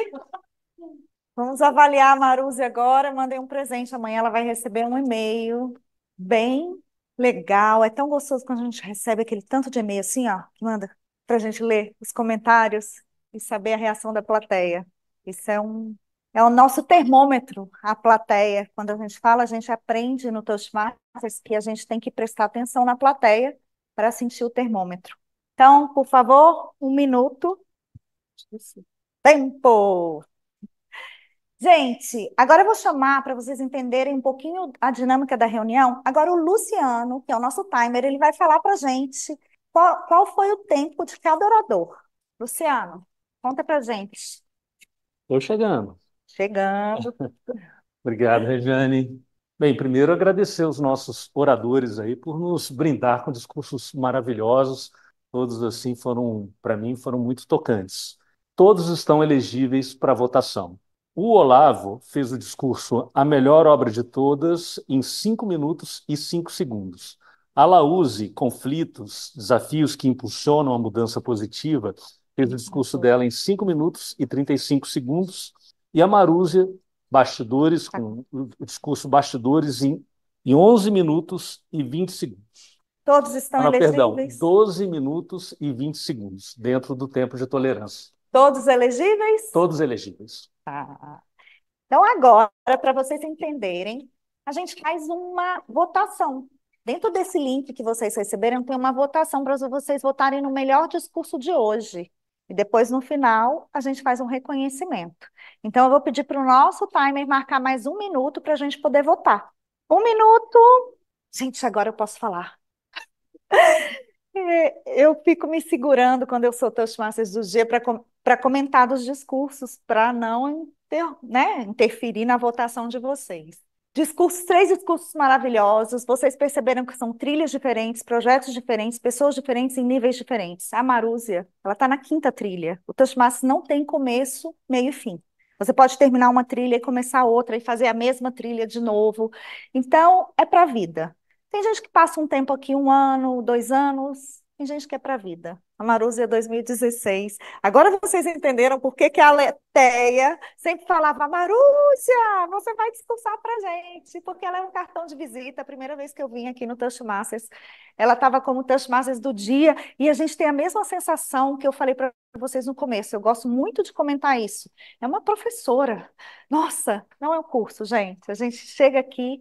vamos avaliar a Maruzi agora. Mandei um presente. Amanhã ela vai receber um e-mail bem legal. É tão gostoso quando a gente recebe aquele tanto de e-mail assim, ó, que manda para a gente ler os comentários e saber a reação da plateia. Isso é um é o nosso termômetro, a plateia. Quando a gente fala, a gente aprende no Toastmasters que a gente tem que prestar atenção na plateia para sentir o termômetro. Então, por favor, um minuto Tempo! Gente, agora eu vou chamar para vocês entenderem um pouquinho a dinâmica da reunião. Agora o Luciano, que é o nosso timer, ele vai falar para a gente qual, qual, foi o tempo de cada orador. Luciano, conta para a gente. Estou chegando. Chegando. Obrigado, Regiane. Bem, primeiro agradecer os nossos oradores aí por nos brindar com discursos maravilhosos. Todos assim foram, para mim, foram muito tocantes todos estão elegíveis para votação. O Olavo fez o discurso A Melhor Obra de Todas em 5 minutos e 5 segundos. A Laúze Conflitos, Desafios que Impulsionam a Mudança Positiva, fez o discurso dela em 5 minutos e 35 segundos. E a Marúzia, Bastidores, com o discurso Bastidores em, em 11 minutos e 20 segundos. Todos estão ah, elegíveis? Perdão, 12 minutos e 20 segundos, dentro do tempo de tolerância. Todos elegíveis? Todos elegíveis. Tá. Então, agora, para vocês entenderem, a gente faz uma votação. Dentro desse link que vocês receberam, tem uma votação para vocês votarem no melhor discurso de hoje. E depois, no final, a gente faz um reconhecimento. Então, eu vou pedir para o nosso timer marcar mais um minuto para a gente poder votar. Um minuto. Gente, agora eu posso falar. É, eu fico me segurando quando eu sou Toastmasters do dia para para comentar dos discursos, para não inter, né, interferir na votação de vocês. Discursos, três discursos maravilhosos. Vocês perceberam que são trilhas diferentes, projetos diferentes, pessoas diferentes em níveis diferentes. A Marúzia, ela está na quinta trilha. O Tashmas não tem começo, meio e fim. Você pode terminar uma trilha e começar outra e fazer a mesma trilha de novo. Então, é para a vida. Tem gente que passa um tempo aqui, um ano, dois anos, tem gente que é para a vida. A Maruzia 2016. É Agora vocês entenderam por que, que a Leteia sempre falava: Amarúcia. você vai discursar para gente, porque ela é um cartão de visita. A primeira vez que eu vim aqui no Touchmasters, ela estava como Touchmasters do dia, e a gente tem a mesma sensação que eu falei para vocês no começo. Eu gosto muito de comentar isso. É uma professora. Nossa, não é um curso, gente. A gente chega aqui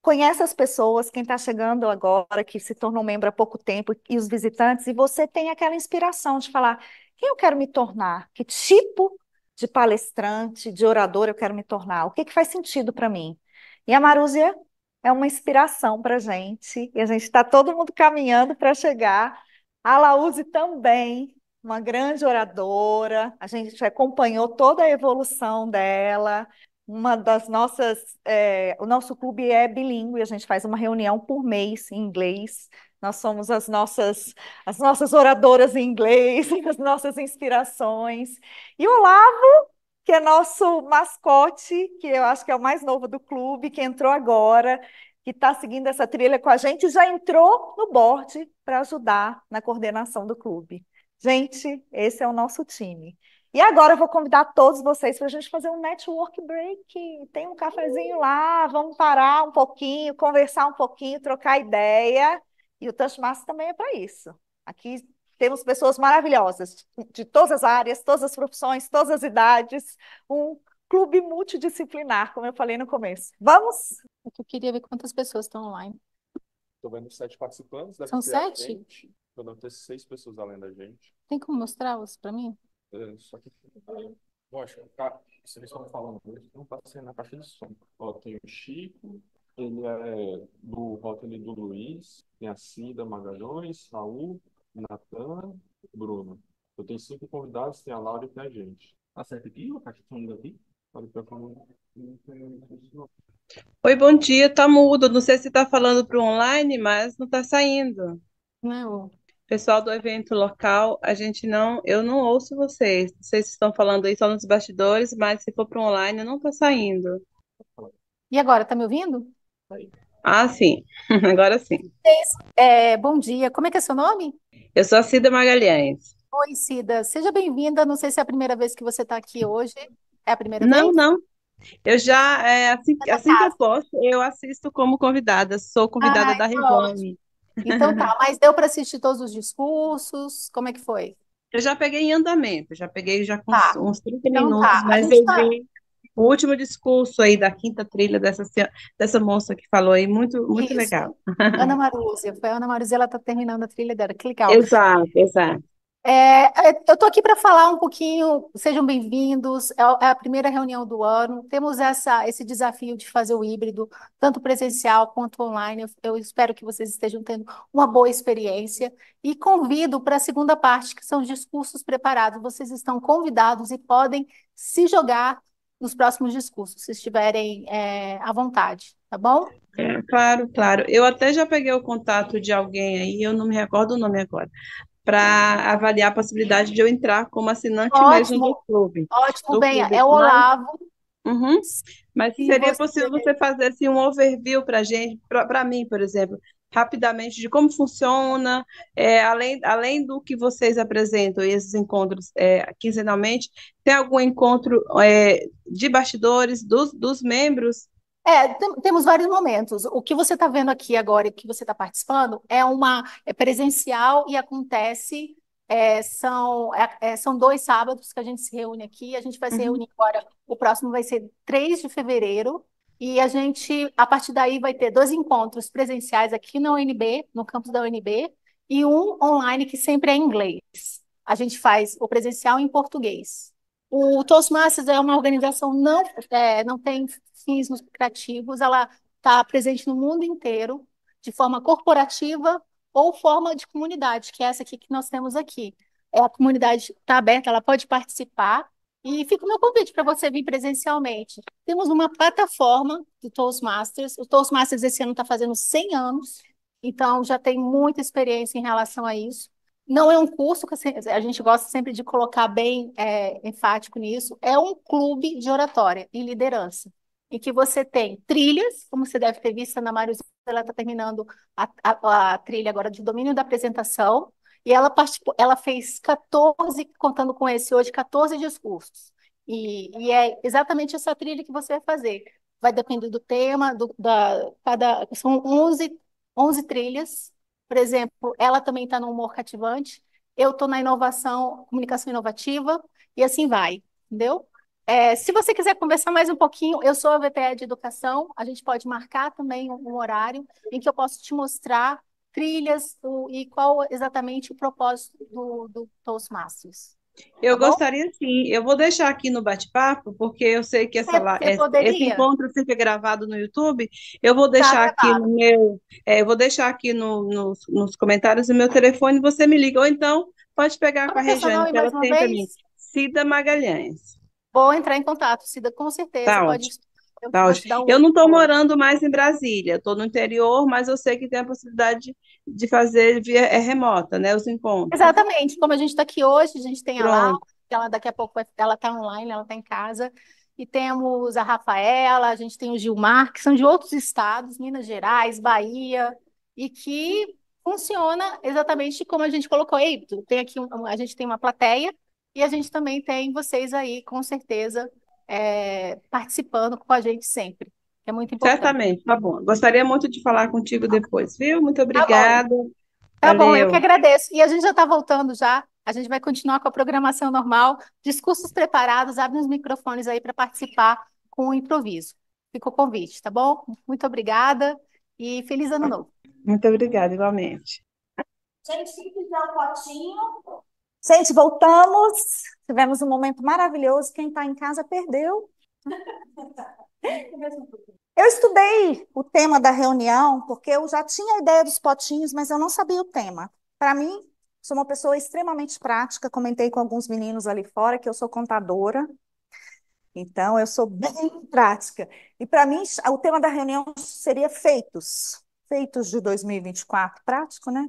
Conhece as pessoas, quem está chegando agora, que se tornou membro há pouco tempo, e os visitantes, e você tem aquela inspiração de falar: quem eu quero me tornar? Que tipo de palestrante, de orador eu quero me tornar? O que, que faz sentido para mim? E a Marúzia é uma inspiração para a gente, e a gente está todo mundo caminhando para chegar. A Lauze também, uma grande oradora, a gente acompanhou toda a evolução dela, uma das nossas, é, o nosso clube é bilíngue, a gente faz uma reunião por mês em inglês. Nós somos as nossas, as nossas oradoras em inglês, as nossas inspirações. E o Olavo, que é nosso mascote, que eu acho que é o mais novo do clube, que entrou agora, que está seguindo essa trilha com a gente, já entrou no board para ajudar na coordenação do clube. Gente, esse é o nosso time. E agora eu vou convidar todos vocês para a gente fazer um network break. Tem um cafezinho lá, vamos parar um pouquinho, conversar um pouquinho, trocar ideia. E o Touch Master também é para isso. Aqui temos pessoas maravilhosas, de todas as áreas, todas as profissões, todas as idades. Um clube multidisciplinar, como eu falei no começo. Vamos? É eu queria ver quantas pessoas estão online. Estou vendo sete participantes. São sete? Então deve ter seis pessoas além da gente. Tem como mostrá las para mim? Só que. Eu acho que vocês estão falando hoje, não passei na caixa de som. Ó, tem o Chico, ele é do Rotary do Luiz, tem a Cida Magalhães, Saul, Natan, Bruno. Eu tenho cinco convidados, tem a Laura e tem a gente. Tá certo aqui, a caixa de som aqui? Oi, bom dia, tá mudo. Não sei se tá falando para online, mas não tá saindo. Não. Pessoal do evento local, a gente não, eu não ouço vocês. Vocês estão falando aí só nos bastidores, mas se for para online, eu não estou saindo. E agora, está me ouvindo? Ah, sim. agora sim. É, bom dia. Como é que é seu nome? Eu sou a Cida Magalhães. Oi, Cida. Seja bem-vinda. Não sei se é a primeira vez que você está aqui hoje. É a primeira não, vez? Não, não. Eu já, é, assim, tá assim que eu posso, eu assisto como convidada. Sou convidada ah, da então Revone. Então tá, mas deu para assistir todos os discursos? Como é que foi? Eu já peguei em andamento, já peguei já com tá. uns 30 então, tá, minutos, tá. mas eu tá... vi o último discurso aí da quinta trilha dessa, dessa moça que falou aí, muito, muito legal. Ana Maruzia, foi a Ana Maruzia, ela está terminando a trilha dela, que legal. Exato, exato. É, é, eu estou aqui para falar um pouquinho, sejam bem-vindos, é, é a primeira reunião do ano, temos essa, esse desafio de fazer o híbrido, tanto presencial quanto online, eu, eu espero que vocês estejam tendo uma boa experiência e convido para a segunda parte, que são discursos preparados, vocês estão convidados e podem se jogar nos próximos discursos, se estiverem é, à vontade, tá bom? É, claro, claro. Eu até já peguei o contato de alguém aí, eu não me recordo o nome agora, para avaliar a possibilidade de eu entrar como assinante Ótimo. mesmo do clube. Ótimo, do bem, clube. é o Olavo. Uhum. Mas e seria você... possível você fazer assim, um overview para gente, para mim, por exemplo, rapidamente de como funciona, é, além, além do que vocês apresentam esses encontros é, quinzenalmente, tem algum encontro é, de bastidores dos, dos membros é, temos vários momentos. O que você está vendo aqui agora e que você está participando é uma é presencial e acontece. É, são, é, é, são dois sábados que a gente se reúne aqui. A gente vai uhum. se reunir agora. O próximo vai ser 3 de fevereiro. E a gente, a partir daí, vai ter dois encontros presenciais aqui na UNB, no campus da UNB, e um online que sempre é em inglês. A gente faz o presencial em português. O Toastmasters é uma organização não, é, não tem fins lucrativos, ela está presente no mundo inteiro, de forma corporativa ou forma de comunidade, que é essa aqui que nós temos aqui. É, a comunidade está aberta, ela pode participar. E fica o meu convite para você vir presencialmente. Temos uma plataforma do Toastmasters. O Toastmasters esse ano está fazendo 100 anos, então já tem muita experiência em relação a isso. Não é um curso que a gente gosta sempre de colocar bem é, enfático nisso. É um clube de oratória e liderança, em que você tem trilhas, como você deve ter visto, a Ana ela está terminando a, a, a, trilha agora de domínio da apresentação, e ela participou, ela fez 14, contando com esse hoje, 14 discursos. E, e é exatamente essa trilha que você vai fazer. Vai depender do tema, do, da, cada, são 11, 11 trilhas, por exemplo, ela também está no humor cativante, eu estou na inovação, comunicação inovativa, e assim vai, entendeu? É, se você quiser conversar mais um pouquinho, eu sou a VPE de educação, a gente pode marcar também um horário em que eu posso te mostrar trilhas e qual exatamente o propósito do, do Toastmasters. Eu tá gostaria sim, eu vou deixar aqui no bate-papo, porque eu sei que essa, é, esse, encontro fica gravado no YouTube. Eu vou tá deixar tá aqui no meu, é, eu vou deixar aqui no, nos, nos, comentários o meu telefone, você me liga. Ou então pode pegar Como com a Regiane, que ela tem também. Cida Magalhães. Vou entrar em contato, Cida, com certeza. Tá pode ótimo. Eu, tá um... eu não estou morando mais em Brasília, estou no interior, mas eu sei que tem a possibilidade de, de fazer via é remota, né? Os encontros. Exatamente. Como a gente está aqui hoje, a gente tem Pronto. a Laura, ela daqui a pouco ela está online, ela está em casa. E temos a Rafaela, a gente tem o Gilmar, que são de outros estados, Minas Gerais, Bahia, e que funciona exatamente como a gente colocou. Ei, tem aqui a gente tem uma plateia e a gente também tem vocês aí, com certeza, é, participando com a gente sempre. É muito importante. Certamente, tá bom. Gostaria muito de falar contigo tá depois, viu? Tá muito obrigada. Tá bom, tá bom eu que agradeço. E a gente já está voltando já. A gente vai continuar com a programação normal, discursos preparados, abre os microfones aí para participar com o improviso. Fica o convite, tá bom? Muito obrigada e feliz ano novo. Muito obrigada, igualmente. Gente, se quiser um potinho, Gente, voltamos. Tivemos um momento maravilhoso. Quem está em casa perdeu. Eu estudei o tema da reunião, porque eu já tinha a ideia dos potinhos, mas eu não sabia o tema. Para mim, sou uma pessoa extremamente prática. Comentei com alguns meninos ali fora que eu sou contadora. Então, eu sou bem prática. E para mim, o tema da reunião seria feitos. Feitos de 2024, prático, né?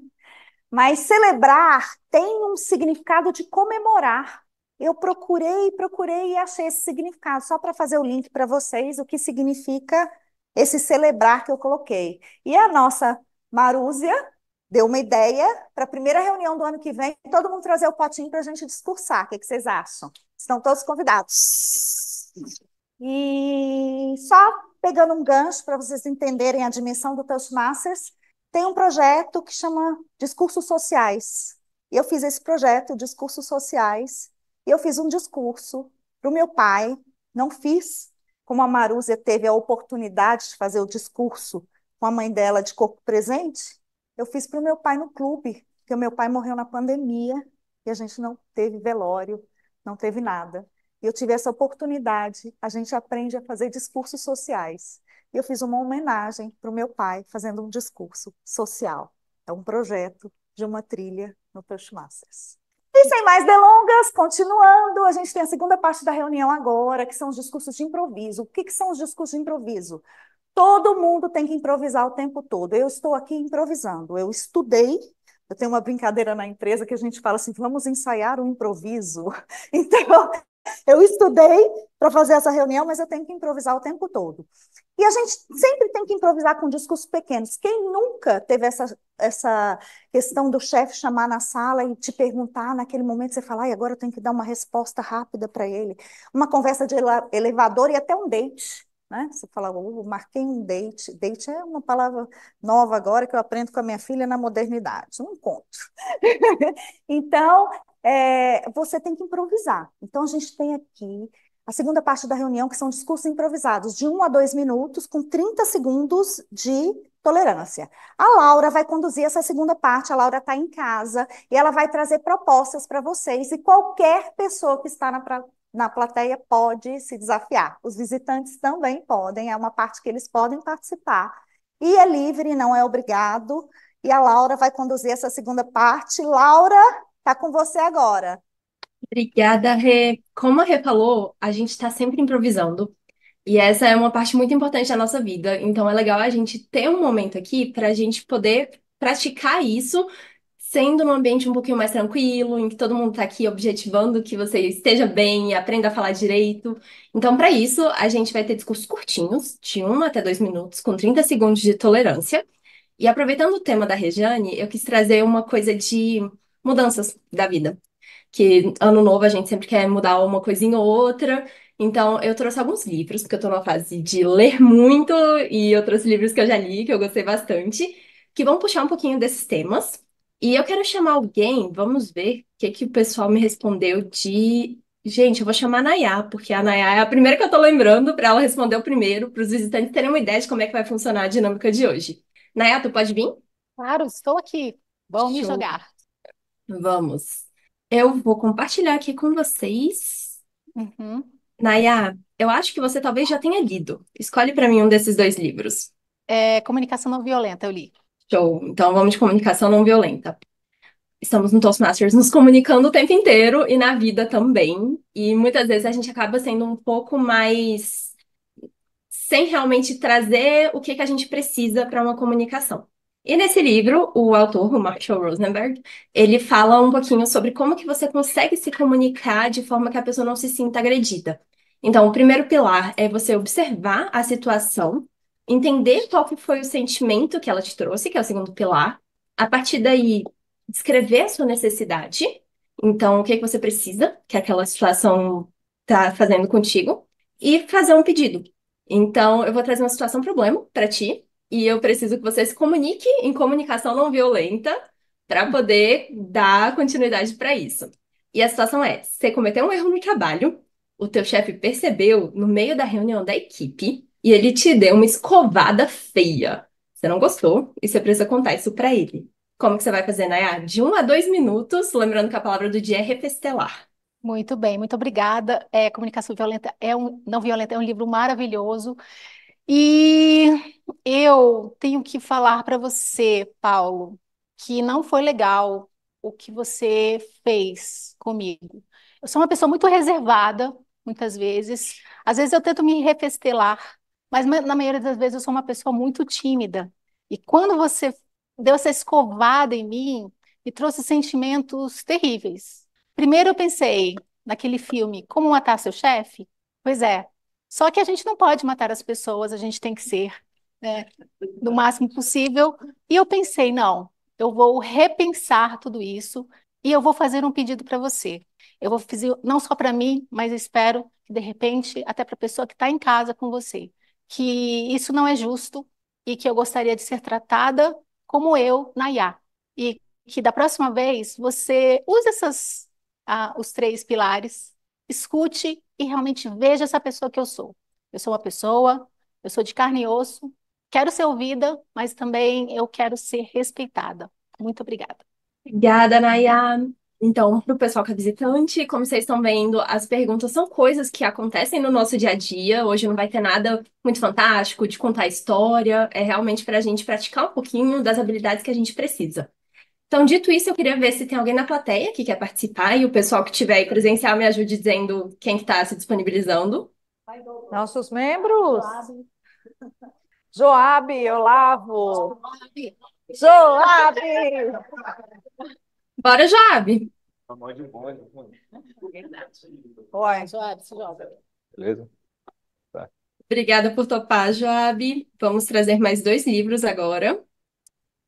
Mas celebrar tem um significado de comemorar. Eu procurei, procurei e achei esse significado, só para fazer o link para vocês, o que significa esse celebrar que eu coloquei. E a nossa Marúzia deu uma ideia para a primeira reunião do ano que vem, todo mundo trazer o potinho para a gente discursar. O que, que vocês acham? Estão todos convidados. E só pegando um gancho para vocês entenderem a dimensão do Toastmasters, tem um projeto que chama Discursos Sociais. E eu fiz esse projeto, Discursos Sociais, e eu fiz um discurso para o meu pai. Não fiz, como a Marúzia teve a oportunidade de fazer o discurso com a mãe dela de corpo presente, eu fiz para o meu pai no clube, porque o meu pai morreu na pandemia e a gente não teve velório, não teve nada. E eu tive essa oportunidade, a gente aprende a fazer discursos sociais. E eu fiz uma homenagem para o meu pai, fazendo um discurso social. É um projeto de uma trilha no Toastmasters. E sem mais delongas, continuando, a gente tem a segunda parte da reunião agora, que são os discursos de improviso. O que, que são os discursos de improviso? Todo mundo tem que improvisar o tempo todo. Eu estou aqui improvisando. Eu estudei eu tenho uma brincadeira na empresa que a gente fala assim: vamos ensaiar um improviso. Então, eu estudei para fazer essa reunião, mas eu tenho que improvisar o tempo todo. E a gente sempre tem que improvisar com discursos pequenos. Quem nunca teve essa, essa questão do chefe chamar na sala e te perguntar naquele momento, você falar, e agora eu tenho que dar uma resposta rápida para ele? Uma conversa de elevador e até um date. Né? Você fala, oh, marquei um date. Date é uma palavra nova agora que eu aprendo com a minha filha na modernidade, um encontro. então, é, você tem que improvisar. Então, a gente tem aqui a segunda parte da reunião, que são discursos improvisados, de um a dois minutos, com 30 segundos de tolerância. A Laura vai conduzir essa segunda parte, a Laura está em casa, e ela vai trazer propostas para vocês, e qualquer pessoa que está na, pra, na plateia pode se desafiar. Os visitantes também podem, é uma parte que eles podem participar. E é livre, não é obrigado. E a Laura vai conduzir essa segunda parte. Laura, Tá com você agora. Obrigada, Rê. Como a Rê falou, a gente está sempre improvisando. E essa é uma parte muito importante da nossa vida. Então é legal a gente ter um momento aqui para a gente poder praticar isso, sendo num ambiente um pouquinho mais tranquilo, em que todo mundo está aqui objetivando que você esteja bem e aprenda a falar direito. Então, para isso, a gente vai ter discursos curtinhos, de 1 até 2 minutos, com 30 segundos de tolerância. E aproveitando o tema da Regiane, eu quis trazer uma coisa de mudanças da vida. Que ano novo a gente sempre quer mudar uma coisinha ou outra. Então, eu trouxe alguns livros, porque eu tô numa fase de ler muito, e eu trouxe livros que eu já li, que eu gostei bastante, que vão puxar um pouquinho desses temas. E eu quero chamar alguém, vamos ver o que, que o pessoal me respondeu de. Gente, eu vou chamar a Nayá, porque a Nayá é a primeira que eu tô lembrando para ela responder o primeiro, para os visitantes terem uma ideia de como é que vai funcionar a dinâmica de hoje. Nayá, tu pode vir? Claro, estou aqui. Vamos me jogar. Vamos. Eu vou compartilhar aqui com vocês. Uhum. Nayá, eu acho que você talvez já tenha lido. Escolhe para mim um desses dois livros. É, Comunicação Não Violenta, eu li. Show. Então vamos de comunicação não violenta. Estamos no Toastmasters nos comunicando o tempo inteiro e na vida também. E muitas vezes a gente acaba sendo um pouco mais sem realmente trazer o que que a gente precisa para uma comunicação. E nesse livro, o autor, o Marshall Rosenberg, ele fala um pouquinho sobre como que você consegue se comunicar de forma que a pessoa não se sinta agredida. Então, o primeiro pilar é você observar a situação, entender qual que foi o sentimento que ela te trouxe, que é o segundo pilar. A partir daí, descrever a sua necessidade. Então, o que, que você precisa que aquela situação está fazendo contigo. E fazer um pedido. Então, eu vou trazer uma situação problema para ti, e eu preciso que você se comunique em comunicação não violenta para hum. poder dar continuidade para isso. E a situação é: você cometeu um erro no trabalho, o teu chefe percebeu no meio da reunião da equipe e ele te deu uma escovada feia. Você não gostou e você precisa contar isso para ele. Como que você vai fazer, Nayar? De um a dois minutos, lembrando que a palavra do dia é refestelar. Muito bem, muito obrigada. É, Comunicação Violenta é um, não violenta é um livro maravilhoso. E eu tenho que falar para você, Paulo, que não foi legal o que você fez comigo. Eu sou uma pessoa muito reservada, muitas vezes. Às vezes eu tento me refestelar, mas na maioria das vezes eu sou uma pessoa muito tímida. E quando você deu essa escovada em mim, me trouxe sentimentos terríveis. Primeiro eu pensei naquele filme Como Matar Seu Chefe? Pois é, só que a gente não pode matar as pessoas, a gente tem que ser, né, máximo possível. E eu pensei, não, eu vou repensar tudo isso e eu vou fazer um pedido para você. Eu vou fazer não só para mim, mas espero que de repente até para a pessoa que está em casa com você, que isso não é justo e que eu gostaria de ser tratada como eu, Nayá. E que da próxima vez você use essas ah, os três pilares escute e realmente veja essa pessoa que eu sou. Eu sou uma pessoa, eu sou de carne e osso, quero ser ouvida, mas também eu quero ser respeitada. Muito obrigada. Obrigada, Nayá. Então, para o pessoal que é visitante, como vocês estão vendo, as perguntas são coisas que acontecem no nosso dia a dia. Hoje não vai ter nada muito fantástico de contar história. É realmente para a gente praticar um pouquinho das habilidades que a gente precisa. Então, dito isso, eu queria ver se tem alguém na plateia que quer participar e o pessoal que tiver aí presencial me ajude dizendo quem está se disponibilizando. Nossos membros. Joab, Olavo. Joab! Bora, Joab! Chamar de bonde. Oi, Joab, se joga. Beleza? Tá. Obrigada por topar, Joab. Vamos trazer mais dois livros agora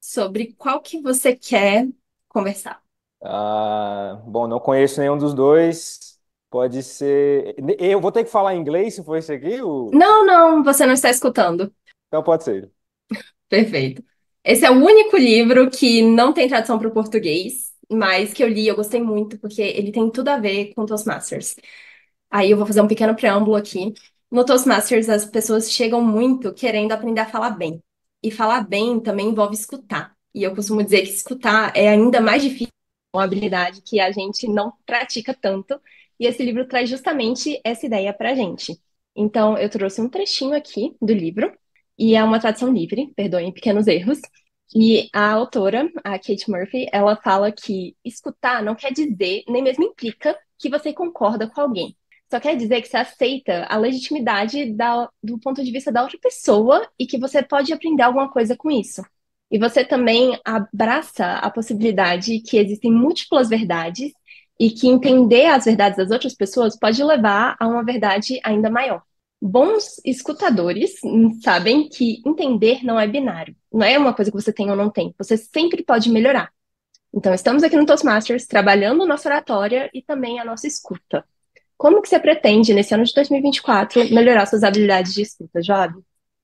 sobre qual que você quer conversar. Ah, bom, não conheço nenhum dos dois. Pode ser. Eu vou ter que falar em inglês se for esse aqui? Ou... Não, não, você não está escutando. Então pode ser. Perfeito. Esse é o único livro que não tem tradução para o português, mas que eu li, eu gostei muito, porque ele tem tudo a ver com Toastmasters. Aí eu vou fazer um pequeno preâmbulo aqui. No Toastmasters, as pessoas chegam muito querendo aprender a falar bem e falar bem também envolve escutar. E eu costumo dizer que escutar é ainda mais difícil, uma habilidade que a gente não pratica tanto. E esse livro traz justamente essa ideia para a gente. Então, eu trouxe um trechinho aqui do livro, e é uma tradução livre, perdoem pequenos erros. E a autora, a Kate Murphy, ela fala que escutar não quer dizer, nem mesmo implica, que você concorda com alguém só quer dizer que você aceita a legitimidade da, do ponto de vista da outra pessoa e que você pode aprender alguma coisa com isso. E você também abraça a possibilidade que existem múltiplas verdades e que entender as verdades das outras pessoas pode levar a uma verdade ainda maior. Bons escutadores sabem que entender não é binário, não é uma coisa que você tem ou não tem, você sempre pode melhorar. Então, estamos aqui no Toastmasters trabalhando nossa oratória e também a nossa escuta. Como que você pretende, nesse ano de 2024, melhorar suas habilidades de escuta, Joab?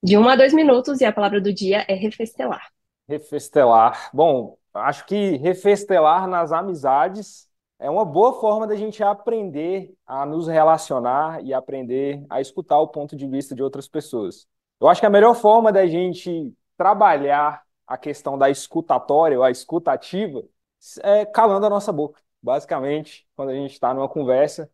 De um a dois minutos, e a palavra do dia é refestelar. Refestelar. Bom, acho que refestelar nas amizades é uma boa forma da gente aprender a nos relacionar e aprender a escutar o ponto de vista de outras pessoas. Eu acho que a melhor forma da gente trabalhar a questão da escutatória ou a escutativa é calando a nossa boca. Basicamente, quando a gente está numa conversa,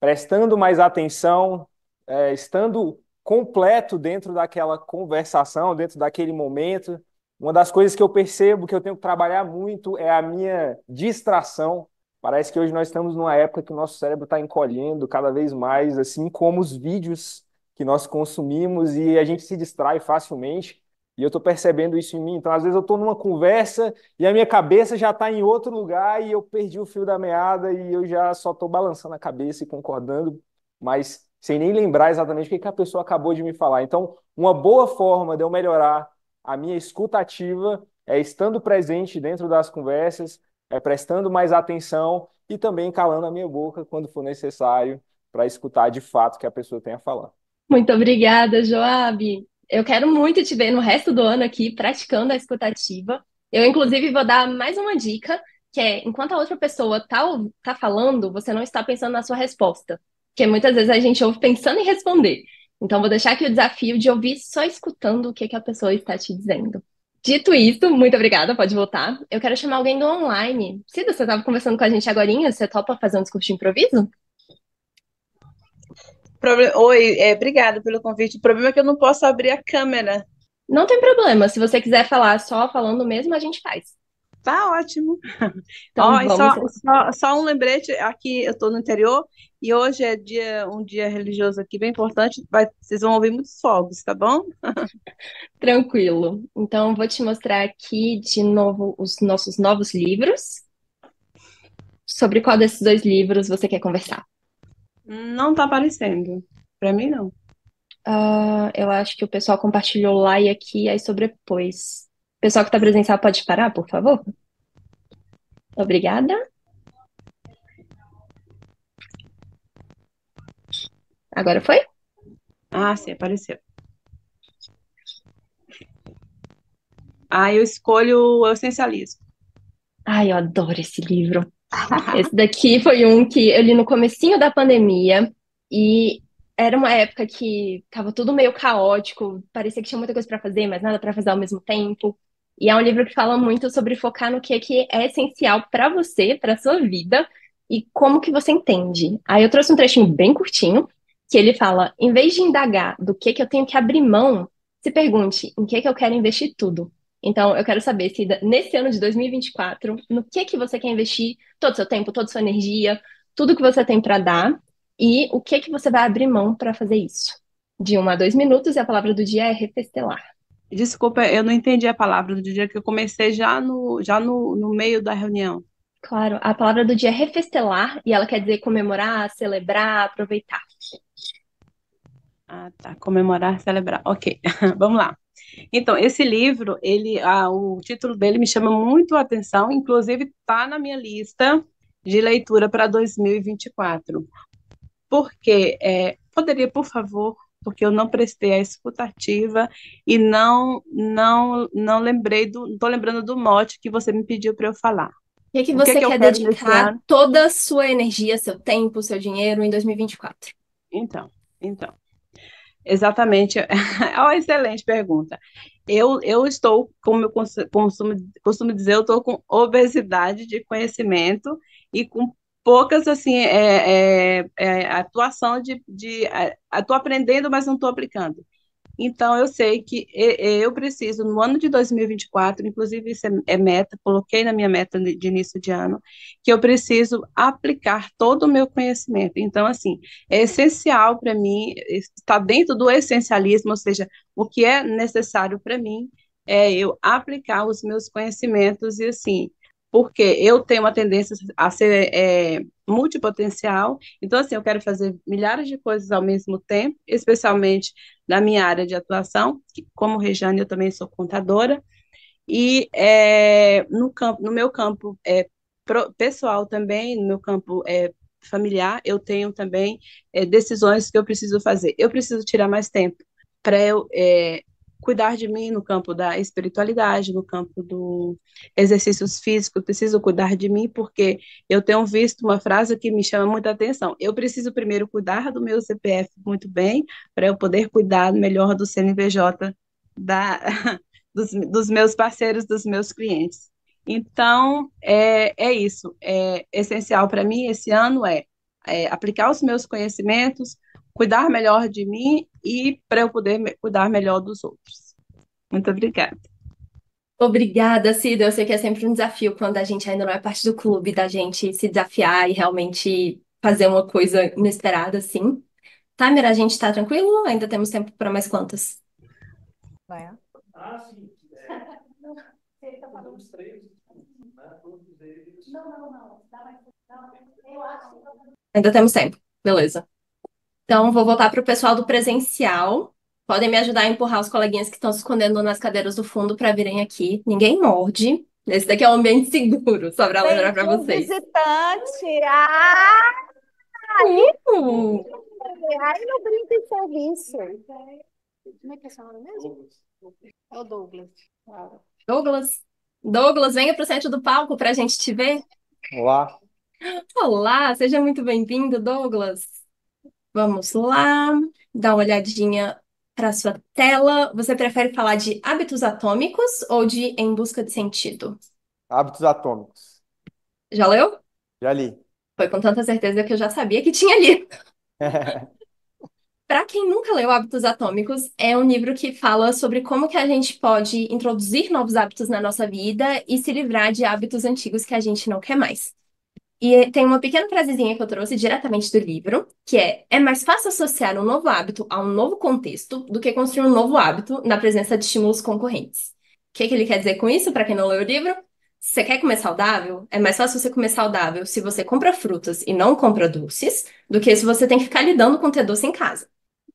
prestando mais atenção, é, estando completo dentro daquela conversação, dentro daquele momento. Uma das coisas que eu percebo que eu tenho que trabalhar muito é a minha distração. Parece que hoje nós estamos numa época que o nosso cérebro está encolhendo cada vez mais, assim como os vídeos que nós consumimos e a gente se distrai facilmente. E eu estou percebendo isso em mim. Então, às vezes, eu estou numa conversa e a minha cabeça já está em outro lugar e eu perdi o fio da meada e eu já só estou balançando a cabeça e concordando, mas sem nem lembrar exatamente o que, que a pessoa acabou de me falar. Então, uma boa forma de eu melhorar a minha escutativa é estando presente dentro das conversas, é prestando mais atenção e também calando a minha boca quando for necessário para escutar de fato o que a pessoa tem a falar. Muito obrigada, Joab. Eu quero muito te ver no resto do ano aqui praticando a escutativa. Eu, inclusive, vou dar mais uma dica, que é enquanto a outra pessoa está tá falando, você não está pensando na sua resposta. Porque muitas vezes a gente ouve pensando em responder. Então, vou deixar aqui o desafio de ouvir só escutando o que, que a pessoa está te dizendo. Dito isso, muito obrigada, pode voltar. Eu quero chamar alguém do online. Cida, você estava conversando com a gente agora, você topa fazer um discurso de improviso? Oi, é, obrigada pelo convite. O problema é que eu não posso abrir a câmera. Não tem problema. Se você quiser falar só falando mesmo, a gente faz. Tá ótimo. Então, só, só, só, um lembrete, aqui eu estou no interior e hoje é dia, um dia religioso aqui bem importante. Vai, vocês vão ouvir muitos fogos, tá bom? Tranquilo. Então, vou te mostrar aqui de novo os nossos novos livros. Sobre qual desses dois livros você quer conversar? Não tá aparecendo. Pra mim, não. Ah, eu acho que o pessoal compartilhou lá e aqui, aí sobrepôs. O pessoal que tá presencial pode parar, por favor? Obrigada. Agora foi? Ah, sim, apareceu. Ah, eu escolho o essencialismo. Ai, eu adoro esse livro. Esse daqui foi um que eu li no comecinho da pandemia e era uma época que tava tudo meio caótico, parecia que tinha muita coisa para fazer, mas nada para fazer ao mesmo tempo. E é um livro que fala muito sobre focar no que é, que é essencial para você, para sua vida e como que você entende. Aí eu trouxe um trechinho bem curtinho que ele fala: em vez de indagar do que que eu tenho que abrir mão, se pergunte em que que eu quero investir tudo. Então, eu quero saber se nesse ano de 2024, no que que você quer investir todo o seu tempo, toda a sua energia, tudo que você tem para dar e o que que você vai abrir mão para fazer isso. De um a dois minutos e a palavra do dia é refestelar. Desculpa, eu não entendi a palavra do dia que eu comecei já no, já no, no meio da reunião. Claro, a palavra do dia é refestelar e ela quer dizer comemorar, celebrar, aproveitar. Ah, tá. Comemorar, celebrar. Ok, vamos lá. Então, esse livro, ele, ah, o título dele me chama muito a atenção, inclusive está na minha lista de leitura para 2024. Porque é, poderia, por favor, porque eu não prestei a escutativa e não não não lembrei do tô lembrando do mote que você me pediu para eu falar. O que é é você que quer dedicar toda a sua energia, seu tempo, seu dinheiro em 2024? Então, então. Exatamente. É uma excelente pergunta. Eu, eu estou, como eu consumo, costumo dizer, eu estou com obesidade de conhecimento e com poucas, assim, é, é, é atuação de, de... É, estou aprendendo, mas não estou aplicando. Então, eu sei que eu preciso, no ano de 2024, inclusive isso é, é meta, coloquei na minha meta de início de ano, que eu preciso aplicar todo o meu conhecimento. Então, assim, é essencial para mim, está dentro do essencialismo, ou seja, o que é necessário para mim é eu aplicar os meus conhecimentos e, assim, porque eu tenho uma tendência a ser é, multipotencial, então, assim, eu quero fazer milhares de coisas ao mesmo tempo, especialmente na minha área de atuação, que, como Rejane, eu também sou contadora, e é, no, campo, no meu campo é, pro, pessoal também, no meu campo é, familiar, eu tenho também é, decisões que eu preciso fazer. Eu preciso tirar mais tempo para eu é, cuidar de mim no campo da espiritualidade, no campo do exercícios físicos, preciso cuidar de mim porque eu tenho visto uma frase que me chama muita atenção. Eu preciso primeiro cuidar do meu CPF muito bem para eu poder cuidar melhor do CNPJ da dos, dos meus parceiros, dos meus clientes. Então, é, é isso. É essencial para mim esse ano é, é aplicar os meus conhecimentos, cuidar melhor de mim e para eu poder me cuidar melhor dos outros. Muito obrigada. Obrigada, Cida. Eu sei que é sempre um desafio quando a gente ainda não é parte do clube, da gente se desafiar e realmente fazer uma coisa inesperada assim. Timer, tá, a gente está tranquilo? Ainda temos tempo para mais quantas? Vai. Ah, sim. falando Ainda temos tempo. Beleza. Então, vou voltar para o pessoal do presencial. Podem me ajudar a empurrar os coleguinhas que estão se escondendo nas cadeiras do fundo para virem aqui. Ninguém morde. Esse daqui é um ambiente seguro, só para lembrar para vocês. Visitante! Ah! Uhum. Aí no brinco de serviço. Como é que é seu mesmo? É o Douglas. Douglas? Douglas, venha para o centro do palco para a gente te ver. Olá. Olá, seja muito bem-vindo, Douglas. Vamos lá, dá uma olhadinha para sua tela. Você prefere falar de hábitos atômicos ou de em busca de sentido? Hábitos atômicos. Já leu? Já li. Foi com tanta certeza que eu já sabia que tinha lido. Para quem nunca leu Hábitos Atômicos, é um livro que fala sobre como que a gente pode introduzir novos hábitos na nossa vida e se livrar de hábitos antigos que a gente não quer mais. E tem uma pequena frasezinha que eu trouxe diretamente do livro, que é: é mais fácil associar um novo hábito a um novo contexto do que construir um novo hábito na presença de estímulos concorrentes. O que, que ele quer dizer com isso, para quem não leu o livro? Se você quer comer saudável, é mais fácil você comer saudável se você compra frutas e não compra doces, do que se você tem que ficar lidando com ter doce em casa.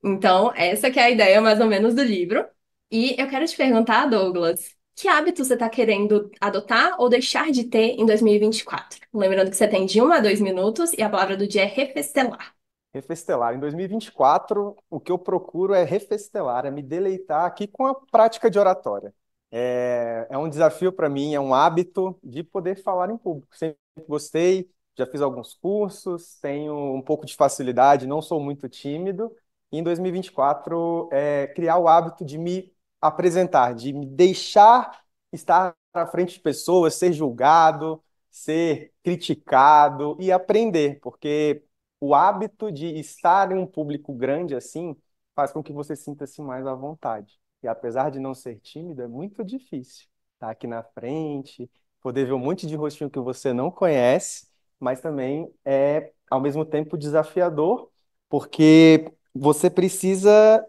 Então, essa que é a ideia mais ou menos do livro. E eu quero te perguntar, Douglas, que hábitos você está querendo adotar ou deixar de ter em 2024? Lembrando que você tem de um a dois minutos e a palavra do dia é refestelar. Refestelar. Em 2024, o que eu procuro é refestelar, é me deleitar aqui com a prática de oratória. É, é um desafio para mim, é um hábito de poder falar em público. Sempre gostei, já fiz alguns cursos, tenho um pouco de facilidade, não sou muito tímido. E em 2024, é, criar o hábito de me apresentar, de me deixar estar à frente de pessoas, ser julgado, ser criticado e aprender, porque o hábito de estar em um público grande assim faz com que você sinta-se mais à vontade. E apesar de não ser tímido, é muito difícil estar aqui na frente, poder ver um monte de rostinho que você não conhece, mas também é ao mesmo tempo desafiador, porque você precisa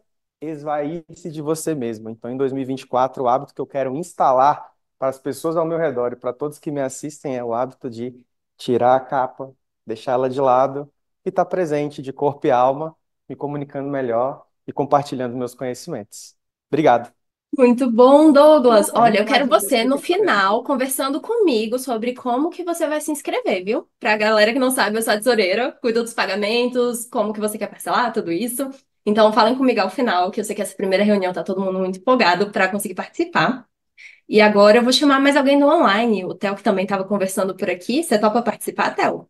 esvair-se de você mesmo. Então, em 2024, o hábito que eu quero instalar para as pessoas ao meu redor e para todos que me assistem é o hábito de tirar a capa, deixá-la de lado e estar tá presente de corpo e alma, me comunicando melhor e compartilhando meus conhecimentos. Obrigado. Muito bom, Douglas. Olha, eu quero você no final conversando comigo sobre como que você vai se inscrever, viu? Para a galera que não sabe, eu sou a tesoureira, cuido dos pagamentos, como que você quer parcelar, tudo isso. Então, falem comigo ao final, que eu sei que essa primeira reunião tá todo mundo muito empolgado para conseguir participar. E agora eu vou chamar mais alguém do online, o Theo que também estava conversando por aqui. Você topa participar, Theo?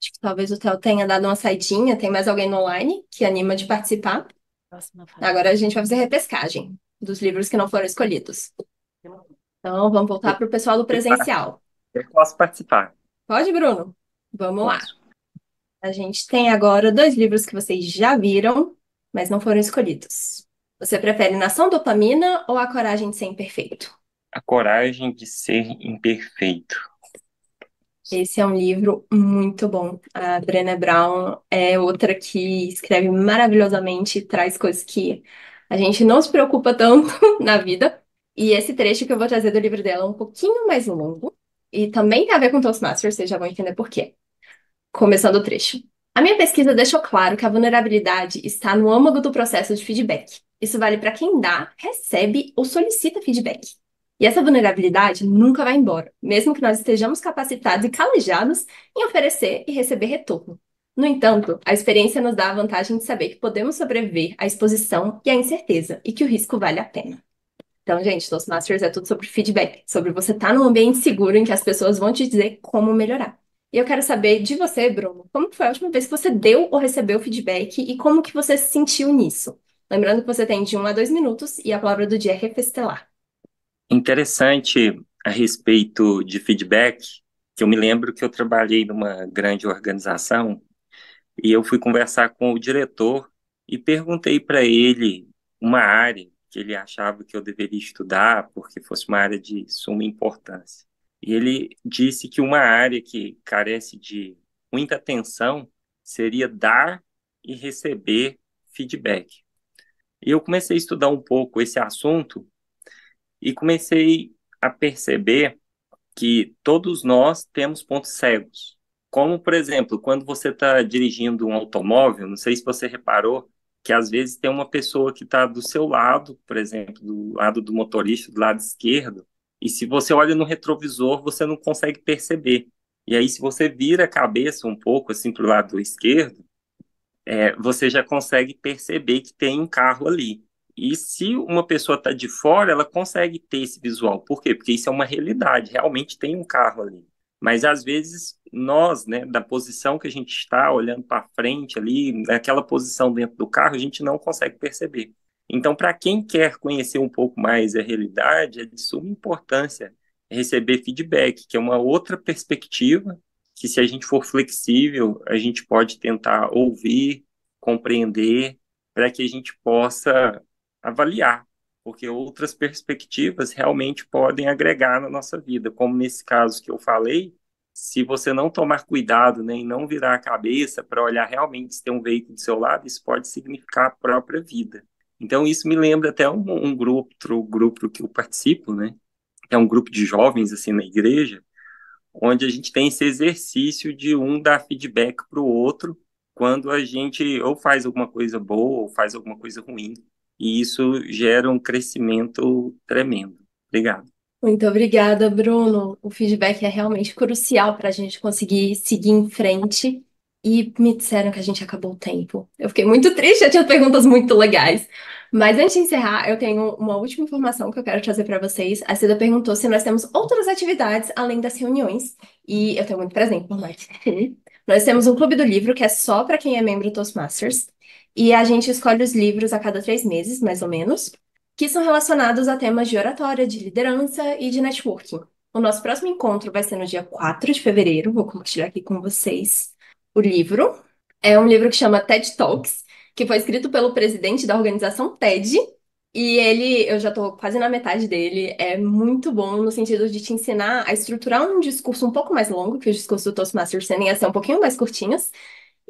Acho que talvez o Theo tenha dado uma saidinha. Tem mais alguém no online que anima de participar? Agora a gente vai fazer repescagem dos livros que não foram escolhidos. Então, vamos voltar para o pessoal do presencial. Eu posso participar. Pode, Bruno? Vamos posso. lá. A gente tem agora dois livros que vocês já viram, mas não foram escolhidos. Você prefere Nação Dopamina ou A Coragem de Ser Imperfeito? A Coragem de Ser Imperfeito. Esse é um livro muito bom. A Brené Brown é outra que escreve maravilhosamente e traz coisas que a gente não se preocupa tanto na vida. E esse trecho que eu vou trazer do livro dela é um pouquinho mais longo e também tem a ver com Toastmasters, vocês já vão entender por quê. Começando o trecho. A minha pesquisa deixou claro que a vulnerabilidade está no âmago do processo de feedback. Isso vale para quem dá, recebe ou solicita feedback. E essa vulnerabilidade nunca vai embora, mesmo que nós estejamos capacitados e calejados em oferecer e receber retorno. No entanto, a experiência nos dá a vantagem de saber que podemos sobreviver à exposição e à incerteza e que o risco vale a pena. Então, gente, Toastmasters é tudo sobre feedback, sobre você estar tá num ambiente seguro em que as pessoas vão te dizer como melhorar. E eu quero saber de você, Bruno, como foi a última vez que você deu ou recebeu feedback e como que você se sentiu nisso? Lembrando que você tem de um a dois minutos e a palavra do dia é refestelar. Interessante a respeito de feedback, que eu me lembro que eu trabalhei numa grande organização e eu fui conversar com o diretor e perguntei para ele uma área que ele achava que eu deveria estudar porque fosse uma área de suma importância. E ele disse que uma área que carece de muita atenção seria dar e receber feedback. E eu comecei a estudar um pouco esse assunto e comecei a perceber que todos nós temos pontos cegos. Como, por exemplo, quando você está dirigindo um automóvel, não sei se você reparou, que às vezes tem uma pessoa que está do seu lado, por exemplo, do lado do motorista, do lado esquerdo, e se você olha no retrovisor, você não consegue perceber. E aí, se você vira a cabeça um pouco assim para o lado esquerdo, é, você já consegue perceber que tem um carro ali. E se uma pessoa está de fora, ela consegue ter esse visual. Por quê? Porque isso é uma realidade, realmente tem um carro ali. Mas às vezes nós, né, da posição que a gente está, olhando para frente ali, naquela posição dentro do carro, a gente não consegue perceber. Então, para quem quer conhecer um pouco mais a realidade, é de suma importância receber feedback, que é uma outra perspectiva, que se a gente for flexível, a gente pode tentar ouvir, compreender, para que a gente possa avaliar, porque outras perspectivas realmente podem agregar na nossa vida, como nesse caso que eu falei, se você não tomar cuidado né, e não virar a cabeça para olhar realmente se tem um veículo do seu lado, isso pode significar a própria vida. Então, isso me lembra até um, um grupo, outro grupo que eu participo, né? É um grupo de jovens, assim, na igreja, onde a gente tem esse exercício de um dar feedback para o outro quando a gente ou faz alguma coisa boa ou faz alguma coisa ruim. E isso gera um crescimento tremendo. Obrigado. Muito obrigada, Bruno. O feedback é realmente crucial para a gente conseguir seguir em frente e me disseram que a gente acabou o tempo. Eu fiquei muito triste, eu tinha perguntas muito legais. Mas antes de encerrar, eu tenho uma última informação que eu quero trazer para vocês. A Cida perguntou se nós temos outras atividades além das reuniões. E eu tenho muito presente por mais. nós temos um clube do livro que é só para quem é membro do Toastmasters. E a gente escolhe os livros a cada três meses, mais ou menos, que são relacionados a temas de oratória, de liderança e de networking. O nosso próximo encontro vai ser no dia 4 de fevereiro, vou compartilhar aqui com vocês o livro. É um livro que chama TED Talks, que foi escrito pelo presidente da organização TED. E ele, eu já estou quase na metade dele, é muito bom no sentido de te ensinar a estruturar um discurso um pouco mais longo, que os discursos do Toastmasters tendem a ser um pouquinho mais curtinhos.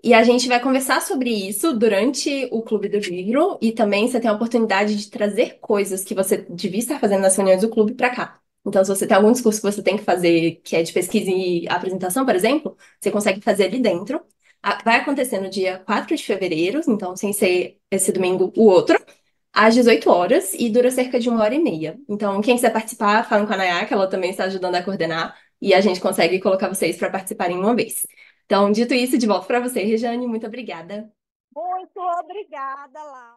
E a gente vai conversar sobre isso durante o Clube do Livro e também você tem a oportunidade de trazer coisas que você devia estar fazendo nas reuniões do clube para cá. Então, se você tem algum discurso que você tem que fazer, que é de pesquisa e apresentação, por exemplo, você consegue fazer ali dentro. Vai acontecer no dia 4 de fevereiro, então, sem ser esse domingo, o outro, às 18 horas, e dura cerca de uma hora e meia. Então, quem quiser participar, falem com a Nayá, que ela também está ajudando a coordenar, e a gente consegue colocar vocês para participarem uma vez. Então, dito isso, de volta para você, Rejane, Muito obrigada. Muito obrigada, Laura.